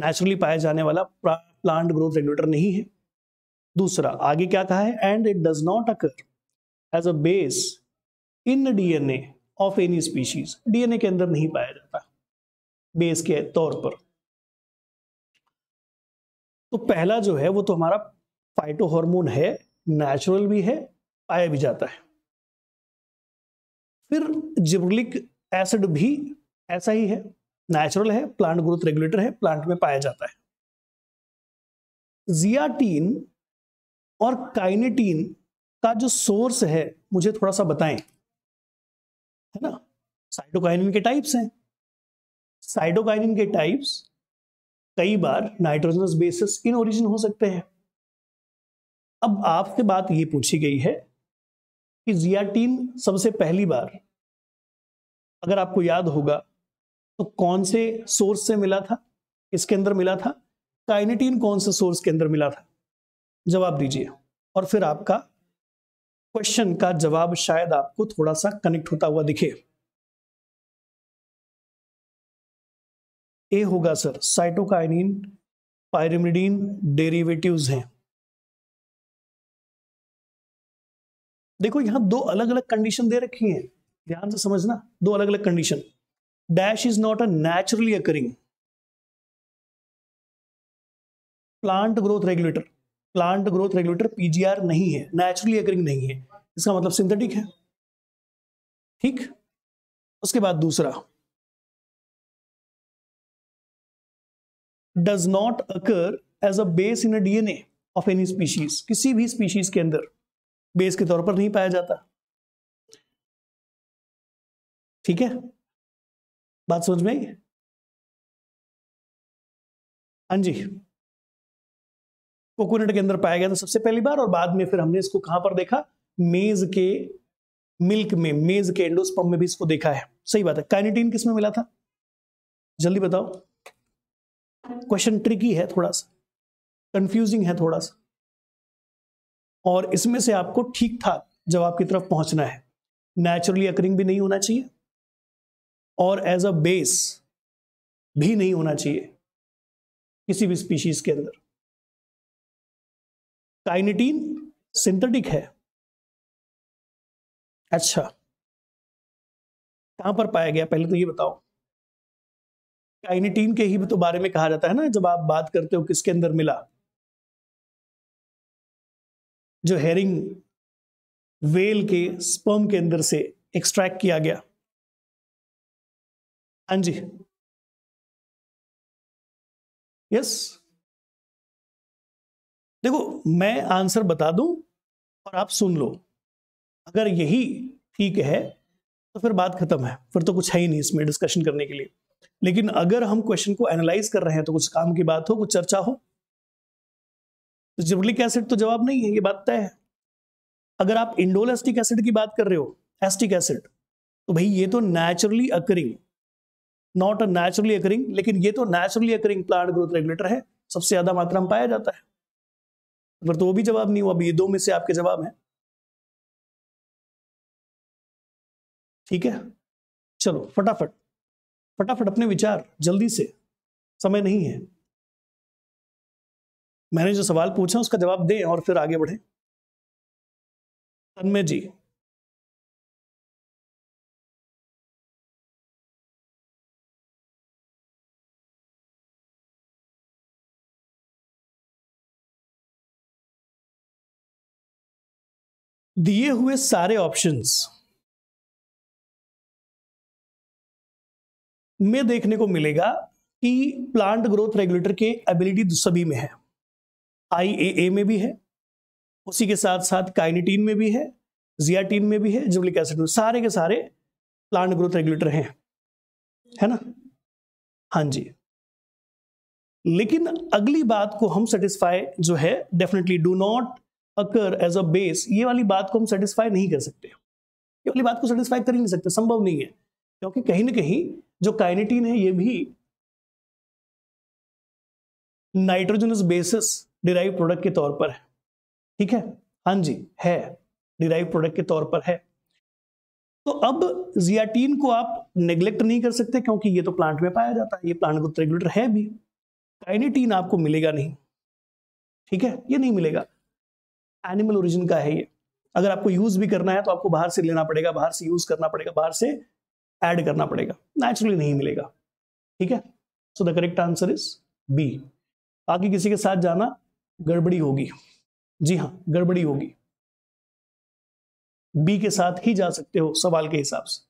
नेचुरली पाया जाने वाला प्लांट ग्रोथ रेगुलेटर नहीं है दूसरा आगे क्या कहा है and it does not occur as a base in DNA of any species DNA के अंदर नहीं पाया जाता बेस के तौर पर तो पहला जो है वो तो हमारा फाइटो हार्मोन है नेचुरल भी है पाया भी जाता है फिर जिब्रिक एसिड भी ऐसा ही है नेचुरल है प्लांट ग्रोथ रेगुलेटर है प्लांट में पाया जाता है जियाटीन और काइनेटीन का जो सोर्स है मुझे थोड़ा सा बताएं है ना साइटोकाइनिन के टाइप्स हैं साइटोकाइनिन के टाइप्स कई बार नाइट्रोजनस बेसिस इन ओरिजिन हो सकते हैं अब आपसे बात ये पूछी गई है कि जियाटीन सबसे पहली बार अगर आपको याद होगा तो कौन से सोर्स से मिला था इसके अंदर मिला था काइनेटीन कौन से सोर्स के अंदर मिला था जवाब दीजिए और फिर आपका क्वेश्चन का जवाब शायद आपको थोड़ा सा कनेक्ट होता हुआ दिखे ए होगा सर साइटोकाइनिन पायरिमिडीन डेरिवेटिव्स हैं देखो यहां दो अलग अलग कंडीशन दे रखी हैं ध्यान से समझना दो अलग अलग condition dash is not a naturally occurring plant growth regulator plant growth regulator PGR नहीं है नेचुरली अकरिंग नहीं है इसका मतलब सिंथेटिक है ठीक उसके बाद दूसरा does not occur as a base in a DNA of any species किसी भी स्पीशीज के अंदर बेस के तौर पर नहीं पाया जाता ठीक है बात समझ में आई हाँ जी कोकोनट के अंदर पाया गया था सबसे पहली बार और बाद में फिर हमने इसको कहां पर देखा मेज के मिल्क में मेज के एंडोस्पम में भी इसको देखा है सही बात है काइनिटीन किस में मिला था जल्दी बताओ क्वेश्चन ट्रिकी है थोड़ा सा कंफ्यूजिंग है थोड़ा सा और इसमें से आपको ठीक ठाक जवाब की तरफ पहुंचना है नेचुरली अकरिंग भी नहीं होना चाहिए और एज अ बेस भी नहीं होना चाहिए किसी भी स्पीशीज के अंदर काइनेटीन सिंथेटिक है अच्छा कहां पर पाया गया पहले तो ये बताओ काइनेटीन के ही तो बारे में कहा जाता है ना जब आप बात करते हो किसके अंदर मिला जो हेरिंग वेल के स्पर्म के अंदर से एक्सट्रैक्ट किया गया हाँ जी यस देखो मैं आंसर बता दूं और आप सुन लो अगर यही ठीक है तो फिर बात खत्म है फिर तो कुछ है ही नहीं इसमें डिस्कशन करने के लिए लेकिन अगर हम क्वेश्चन को एनालाइज कर रहे हैं तो कुछ काम की बात हो कुछ चर्चा हो तो जिब्रिक एसिड तो जवाब नहीं है ये बात तय है अगर आप इंडोल एसिड की बात कर रहे हो एस्टिक एसिड तो भाई ये तो naturally occurring not a naturally occurring लेकिन ये तो naturally occurring plant growth regulator है सबसे ज्यादा मात्रा में पाया जाता है अगर तो वो भी जवाब नहीं हुआ अभी ये दो में से आपके जवाब हैं ठीक है चलो फटाफट फटाफट अपने विचार जल्दी से समय नहीं है मैंने जो सवाल पूछा उसका जवाब दें और फिर आगे बढ़े तन्मय जी दिए हुए सारे ऑप्शंस में देखने को मिलेगा कि प्लांट ग्रोथ रेगुलेटर के एबिलिटी तो सभी में है आईएए में भी है उसी के साथ साथ काइनिटीन में भी है जियाटीन में भी है जुबलिक एसिड में सारे के सारे प्लांट ग्रोथ रेगुलेटर हैं है ना हाँ जी लेकिन अगली बात को हम सेटिस्फाई जो है definitely do not occur as a base ये वाली बात को हम सेटिस्फाई नहीं कर सकते ये वाली बात को सेटिस्फाई कर ही नहीं सकते संभव नहीं है क्योंकि कहीं ना कहीं जो काइनेटीन है ये भी नाइट्रोजनस बेसिस डिराइव प्रोडक्ट के तौर पर है ठीक है हाँ जी है डिराइव प्रोडक्ट के तौर पर है तो अब जियाटीन को आप नेग्लेक्ट नहीं कर सकते क्योंकि ये तो प्लांट में पाया जाता है ये प्लांट ग्रोथ रेगुलेटर है भी काइनेटीन आपको मिलेगा नहीं ठीक है ये नहीं मिलेगा एनिमल ओरिजिन का है ये अगर आपको यूज भी करना है तो आपको बाहर से लेना पड़ेगा बाहर से यूज करना पड़ेगा बाहर से ऐड करना पड़ेगा नेचुरली नहीं मिलेगा ठीक है so the correct answer is B बाकी किसी के साथ जाना गड़बड़ी होगी जी हाँ गड़बड़ी होगी बी के साथ ही जा सकते हो सवाल के हिसाब से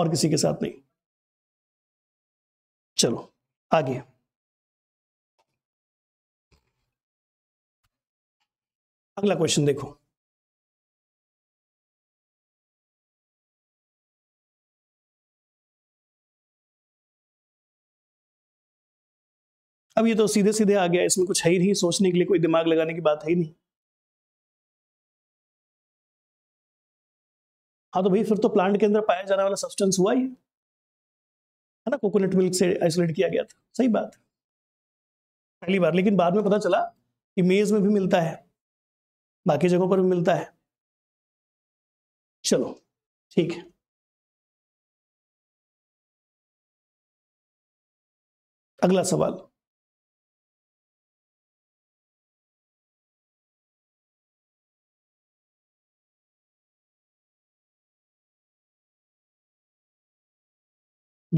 और किसी के साथ नहीं चलो आगे अगला क्वेश्चन देखो अब ये तो सीधे सीधे आ गया इसमें कुछ है ही नहीं सोचने के लिए कोई दिमाग लगाने की बात है ही नहीं हाँ तो भाई फिर तो प्लांट के अंदर पाया जाने वाला सब्सटेंस हुआ ही है ना कोकोनट मिल्क से आइसोलेट किया गया था सही बात पहली बार लेकिन बाद में पता चला कि मेज में भी मिलता है बाकी जगहों पर भी मिलता है चलो ठीक है अगला सवाल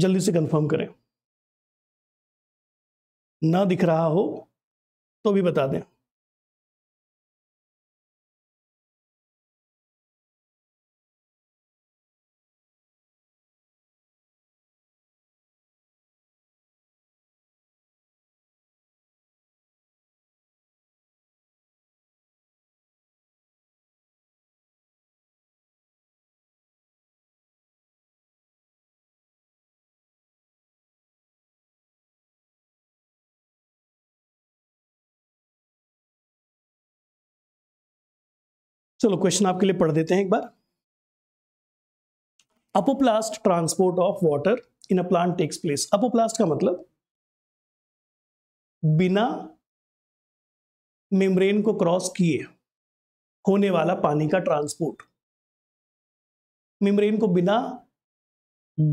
जल्दी से कंफर्म करें ना दिख रहा हो तो भी बता दें चलो क्वेश्चन आपके लिए पढ़ देते हैं एक बार apoplast transport of water in a plant takes place apoplast का मतलब बिना मेम्ब्रेन को क्रॉस किए होने वाला पानी का ट्रांसपोर्ट मेम्ब्रेन को बिना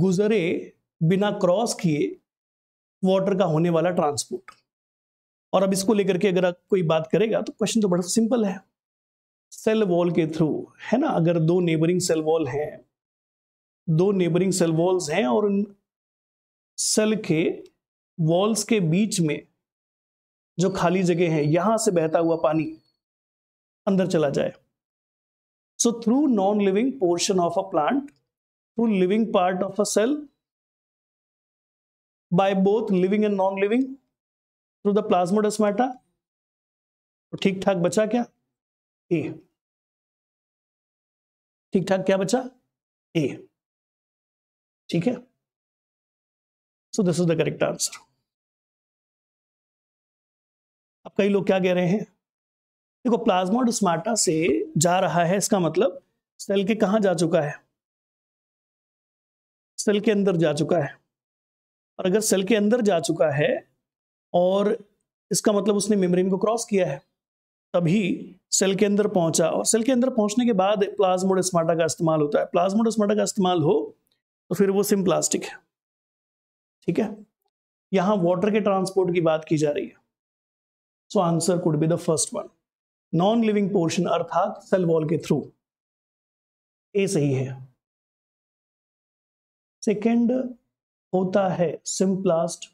गुजरे बिना क्रॉस किए वाटर का होने वाला ट्रांसपोर्ट और अब इसको लेकर के अगर कोई बात करेगा तो क्वेश्चन तो बड़ा सिंपल है सेल वॉल के थ्रू है ना अगर दो नेबरिंग सेल वॉल हैं दो नेबरिंग सेल वॉल्स हैं और उन सेल के वॉल्स के बीच में जो खाली जगह है यहां से बहता हुआ पानी अंदर चला जाए so through non living portion of a plant through living part of a cell by both living and non living through the plasmodesmata ठीक ठाक बचा क्या ए ठीक ठाक क्या बचा ए ठीक है so this is the correct answer अब कई लोग क्या कह रहे हैं देखो प्लाज्मोड से जा रहा है इसका मतलब सेल के कहा जा चुका है सेल के अंदर जा चुका है और अगर सेल के अंदर जा चुका है और इसका मतलब उसने मेम्ब्रेन को क्रॉस किया है तभी सेल के अंदर पहुंचा और सेल के अंदर पहुंचने के बाद प्लाज्मोडेस्माटा का इस्तेमाल होता है प्लाज्मोडेस्माटा का इस्तेमाल हो तो फिर वो सिम प्लास्टिक है ठीक है यहां वाटर के ट्रांसपोर्ट की बात की जा रही है so answer could be the first one non living portion अर्थात सेल वॉल के थ्रू ए सही है सेकेंड होता है सिम्प्लास्ट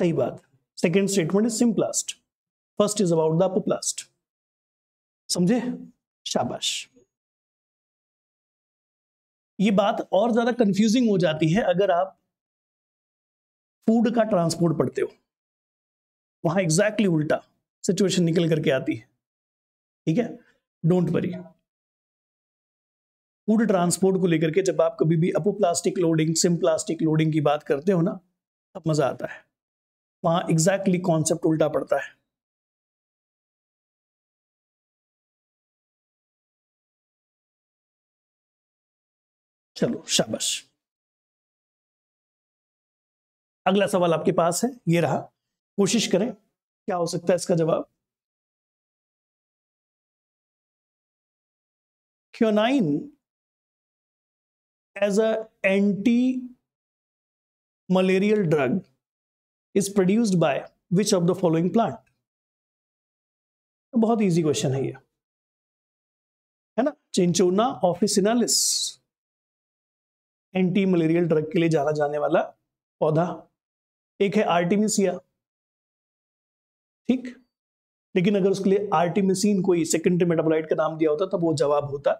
सही बात second statement is symplast first is about the apoplast समझे शाबाश ये बात और ज्यादा कंफ्यूजिंग हो जाती है अगर आप फूड का ट्रांसपोर्ट पढ़ते हो वहां एग्जैक्टली exactly उल्टा सिचुएशन निकल करके आती है ठीक है डोंट वरी फूड ट्रांसपोर्ट को लेकर के जब आप कभी भी apoplastic loading symplastic loading की बात करते हो ना तब मजा आता है वहां एग्जैक्टली exactly कॉन्सेप्ट उल्टा पड़ता है चलो शाबाश अगला सवाल आपके पास है ये रहा कोशिश करें क्या हो सकता है इसका जवाब quinine as a anti malarial drug is produced by which of the following plant बहुत इजी क्वेश्चन है ये है ना cinchona officinalis anti malarial drug के लिए जाना जाने वाला पौधा एक है आर्टिमिसिया ठीक लेकिन अगर उसके लिए आर्टिमिसिन कोई सेकेंडरी मेटाबोलाइट का नाम दिया होता तब वो जवाब होता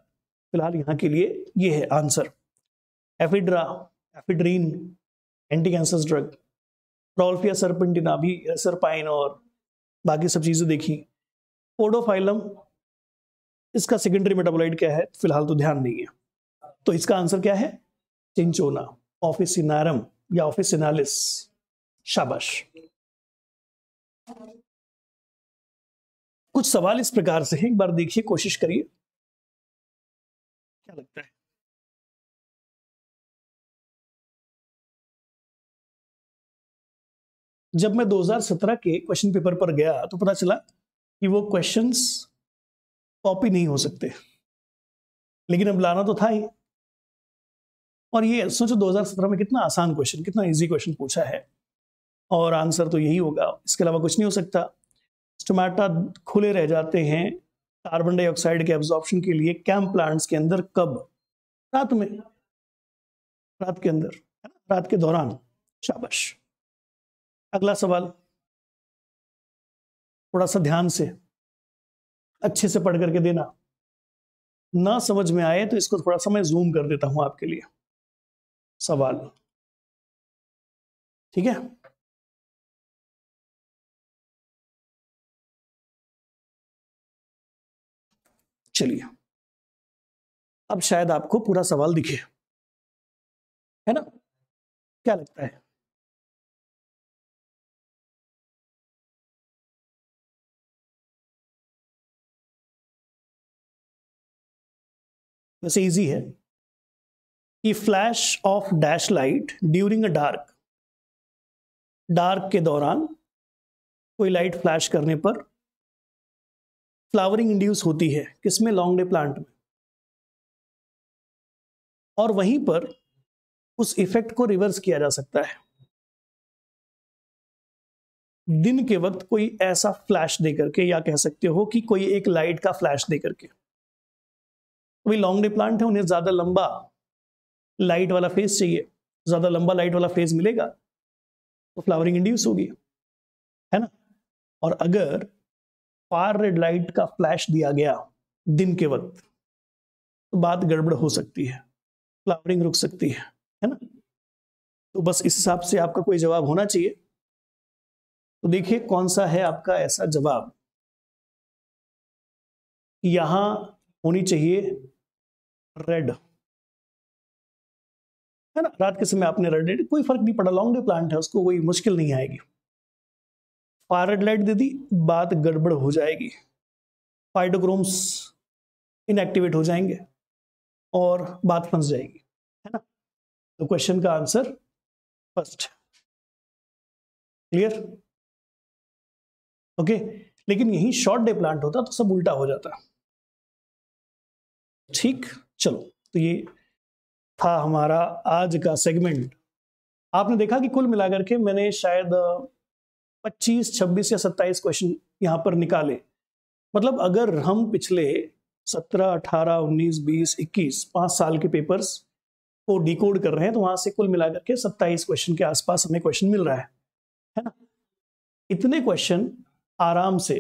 फिलहाल यहाँ के लिए ये है answer ephedra ephedrine anti cancer drug rauwolfia serpentina भी सरपाइन और बाकी सब चीज़ें देखी ओडोफाइलम इसका सेकेंडरी मेटाबोलाइट क्या है फिलहाल तो ध्यान नहीं है तो इसका आंसर क्या है चिंचोना इनारम या ऑफिस इनालिस शाबाश कुछ सवाल इस प्रकार से हैं एक बार देखिए कोशिश करिए क्या लगता है जब मैं 2017 के क्वेश्चन पेपर पर गया तो पता चला कि वो क्वेश्चंस कॉपी नहीं हो सकते लेकिन अब लाना तो था ही और ये सोचो 2017 में कितना आसान क्वेश्चन कितना इजी क्वेश्चन पूछा है और आंसर तो यही होगा इसके अलावा कुछ नहीं हो सकता स्टोमेटा खुले रह जाते हैं कार्बन डाइऑक्साइड के एब्जॉर्प्शन के लिए कैम्प प्लांट्स के अंदर कब रात में रात के अंदर रात के दौरान शाबाश अगला सवाल थोड़ा सा ध्यान से अच्छे से पढ़ करके देना ना समझ में आए तो इसको थोड़ा सा मैं जूम कर देता हूं आपके लिए सवाल ठीक है चलिए अब शायद आपको पूरा सवाल दिखे है ना क्या लगता है वैसे इजी है कि flash of dash light during a dark dark के दौरान कोई लाइट फ्लैश करने पर फ्लावरिंग इंड्यूस होती है किसमें लॉन्ग डे प्लांट में और वहीं पर उस इफेक्ट को रिवर्स किया जा सकता है दिन के वक्त कोई ऐसा फ्लैश दे करके या कह सकते हो कि कोई एक लाइट का फ्लैश दे करके अभी लॉन्ग डे प्लांट है उन्हें ज्यादा लंबा लाइट वाला फेस चाहिए ज़्यादा लंबा लाइट वाला फेस मिलेगा तो फ्लावरिंग इंड्यूस होगी है ना और अगर फार रेड लाइट का फ्लैश दिया गया दिन के वक्त तो बात गड़बड़ हो सकती है फ्लावरिंग रुक सकती है है ना तो बस इस हिसाब से आपका कोई जवाब होना चाहिए तो देखिए कौन सा है आपका ऐसा जवाब यहां होनी चाहिए रेड है ना रात के समय आपने रेड लाइट कोई फर्क नहीं पड़ा लॉन्ग डे प्लांट है उसको कोई मुश्किल नहीं आएगी रेड लाइट दे दी बात गड़बड़ हो जाएगी फाइटोक्रोम्स इनएक्टिवेट हो जाएंगे और बात फंस जाएगी है ना तो क्वेश्चन का आंसर फर्स्ट क्लियर ओके लेकिन यही शॉर्ट डे प्लांट होता तो सब उल्टा हो जाता ठीक चलो तो ये था हमारा आज का सेगमेंट आपने देखा कि कुल मिलाकर के मैंने शायद 25, 26 या 27 क्वेश्चन यहाँ पर निकाले मतलब अगर हम पिछले 17, 18, 19, 20, 21 पाँच साल के पेपर्स को डिकोड कर रहे हैं तो वहाँ से कुल मिलाकर के 27 क्वेश्चन के आसपास हमें क्वेश्चन मिल रहा है है ना इतने क्वेश्चन आराम से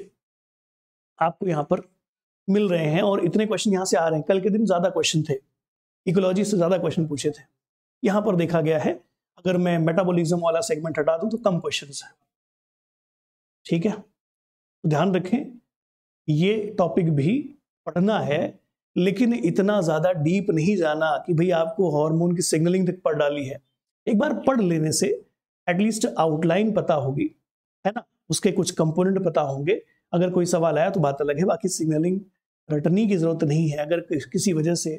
आपको यहाँ पर मिल रहे हैं और इतने क्वेश्चन यहाँ से आ रहे हैं कल के दिन ज़्यादा क्वेश्चन थे इकोलॉजी से ज़्यादा क्वेश्चन पूछे थे यहां पर देखा गया है अगर मैं मेटाबॉलिज्म वाला सेगमेंट हटा दूँ तो कम क्वेश्चन है ठीक है तो ध्यान रखें ये टॉपिक भी पढ़ना है लेकिन इतना ज़्यादा डीप नहीं जाना कि भाई आपको हार्मोन की सिग्नलिंग तक पढ़ डाली है एक बार पढ़ लेने से एटलीस्ट आउटलाइन पता होगी है ना उसके कुछ कंपोनेंट पता होंगे अगर कोई सवाल आया तो बात अलग है बाकी सिग्नलिंग रटनी की ज़रूरत नहीं है अगर किसी वजह से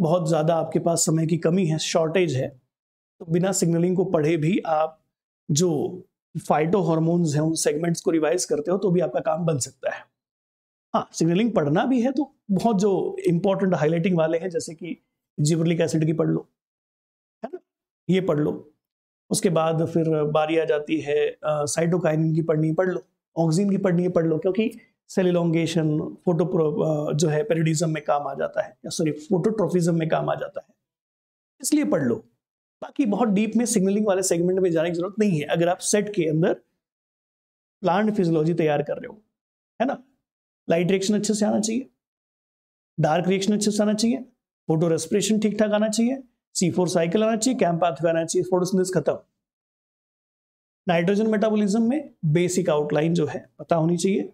बहुत ज़्यादा आपके पास समय की कमी है शॉर्टेज है तो बिना सिग्नलिंग को पढ़े भी आप जो फाइटो हॉर्मोन्स हैं उन सेगमेंट्स को रिवाइज करते हो तो भी आपका काम बन सकता है हाँ सिग्नलिंग पढ़ना भी है तो बहुत जो इंपॉर्टेंट हाईलाइटिंग वाले हैं जैसे कि जिब्रलिक एसिड की पढ़ लो है ना ये पढ़ लो उसके बाद फिर बारी आ जाती है साइटोकाइनिन की पढ़नी पढ़ लो ऑक्सीजन की पढ़नी पढ़ लो क्योंकि सेल इलोंगेशन फोटो जो है पेरिडिज्म में काम आ जाता है या सॉरी फोटोट्रोफिज्म में काम आ जाता है इसलिए पढ़ लो बाकी बहुत डीप में सिग्नलिंग वाले सेगमेंट में जाने की जरूरत नहीं है अगर आप सेट के अंदर प्लांट फिजियोलॉजी तैयार कर रहे हो है ना लाइट रिएक्शन अच्छे से आना चाहिए डार्क रिएक्शन अच्छे से आना चाहिए फोटो रेस्परेशन ठीक ठाक आना चाहिए सी फोर साइकिल आना चाहिए कैम्प पाथवे आना चाहिए फोटोसिंथेसिस खत्म नाइट्रोजन मेटाबॉलिज्म में बेसिक आउटलाइन जो है पता होनी चाहिए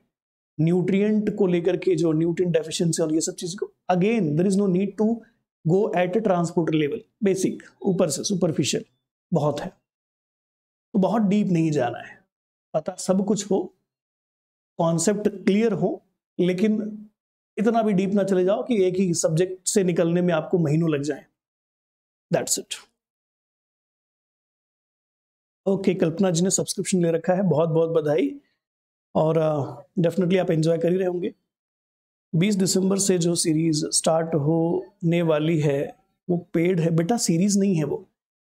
न्यूट्रिएंट को लेकर के जो न्यूट्रिएंट डेफिशिएंसी और ये सब चीज़ को again there is no need to go at a transporter level basic ऊपर से सुपरफिशियल बहुत है तो बहुत डीप नहीं जाना है पता सब कुछ हो कॉन्सेप्ट क्लियर हो लेकिन इतना भी डीप ना चले जाओ कि एक ही सब्जेक्ट से निकलने में आपको महीनों लग जाए that's it okay Kalpana ji ने सब्सक्रिप्शन ले रखा है बहुत बहुत बधाई और डेफिनेटली uh, आप एंजॉय कर ही रहे होंगे 20 दिसंबर से जो सीरीज़ स्टार्ट होने वाली है वो पेड है बेटा सीरीज़ नहीं है वो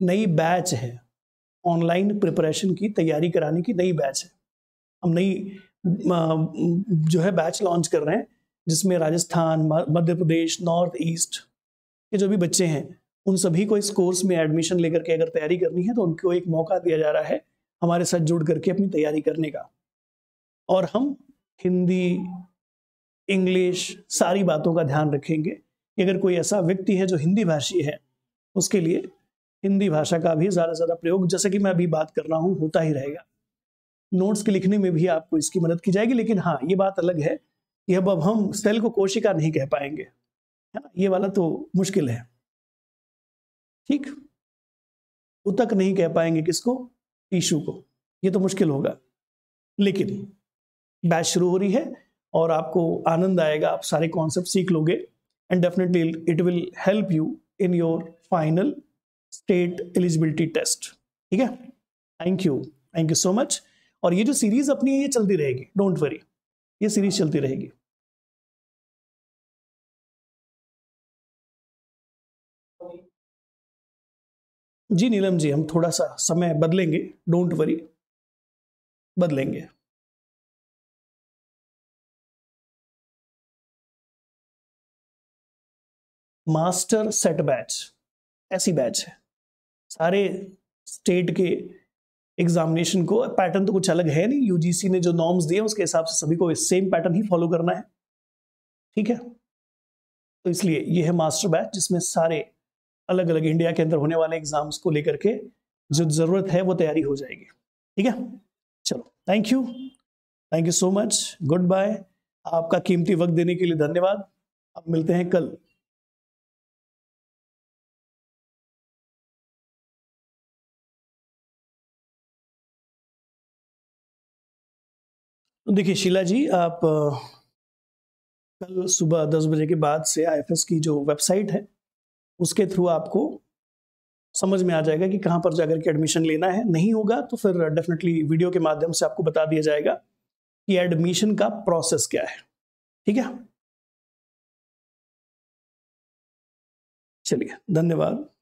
नई बैच है ऑनलाइन प्रिपरेशन की तैयारी कराने की नई बैच है हम नई जो है बैच लॉन्च कर रहे हैं जिसमें राजस्थान मध्य प्रदेश नॉर्थ ईस्ट के जो भी बच्चे हैं उन सभी को इस कोर्स में एडमिशन लेकर के अगर तैयारी करनी है तो उनको एक मौका दिया जा रहा है हमारे साथ जुड़ करके अपनी तैयारी करने का और हम हिंदी इंग्लिश सारी बातों का ध्यान रखेंगे अगर कोई ऐसा व्यक्ति है जो हिंदी भाषी है उसके लिए हिंदी भाषा का भी ज़्यादा से ज़्यादा प्रयोग जैसे कि मैं अभी बात कर रहा हूँ होता ही रहेगा नोट्स के लिखने में भी आपको इसकी मदद की जाएगी लेकिन हाँ ये बात अलग है कि अब अब हम सेल को कोशिका नहीं कह पाएंगे है ना ये वाला तो मुश्किल है ठीक उतक नहीं कह पाएंगे किसको टीशू को ये तो मुश्किल होगा लेकिन बैच शुरू हो रही है और आपको आनंद आएगा आप सारे कॉन्सेप्ट सीख लोगे and definitely it will help you in your final state eligibility test ठीक है thank you thank you so much और ये जो सीरीज अपनी है ये चलती रहेगी डोंट वरी ये सीरीज चलती रहेगी जी नीलम जी हम थोड़ा सा समय बदलेंगे डोंट वरी बदलेंगे मास्टर सेट बैच ऐसी बैच है सारे स्टेट के एग्जामिनेशन को पैटर्न तो कुछ अलग है नहीं यूजीसी ने जो नॉर्म्स दिए उसके हिसाब से सभी को सेम पैटर्न ही फॉलो करना है ठीक है तो इसलिए ये है मास्टर बैच जिसमें सारे अलग अलग इंडिया के अंदर होने वाले एग्जाम्स को लेकर के जो ज़रूरत है वो तैयारी हो जाएगी ठीक है चलो thank you thank you so much good bye आपका कीमती वक्त देने के लिए धन्यवाद अब मिलते हैं कल तो देखिए शीला जी आप कल सुबह दस बजे के बाद से आईएफएस की जो वेबसाइट है उसके थ्रू आपको समझ में आ जाएगा कि कहाँ पर जाकर के एडमिशन लेना है नहीं होगा तो फिर डेफिनेटली वीडियो के माध्यम से आपको बता दिया जाएगा कि एडमिशन का प्रोसेस क्या है ठीक है चलिए धन्यवाद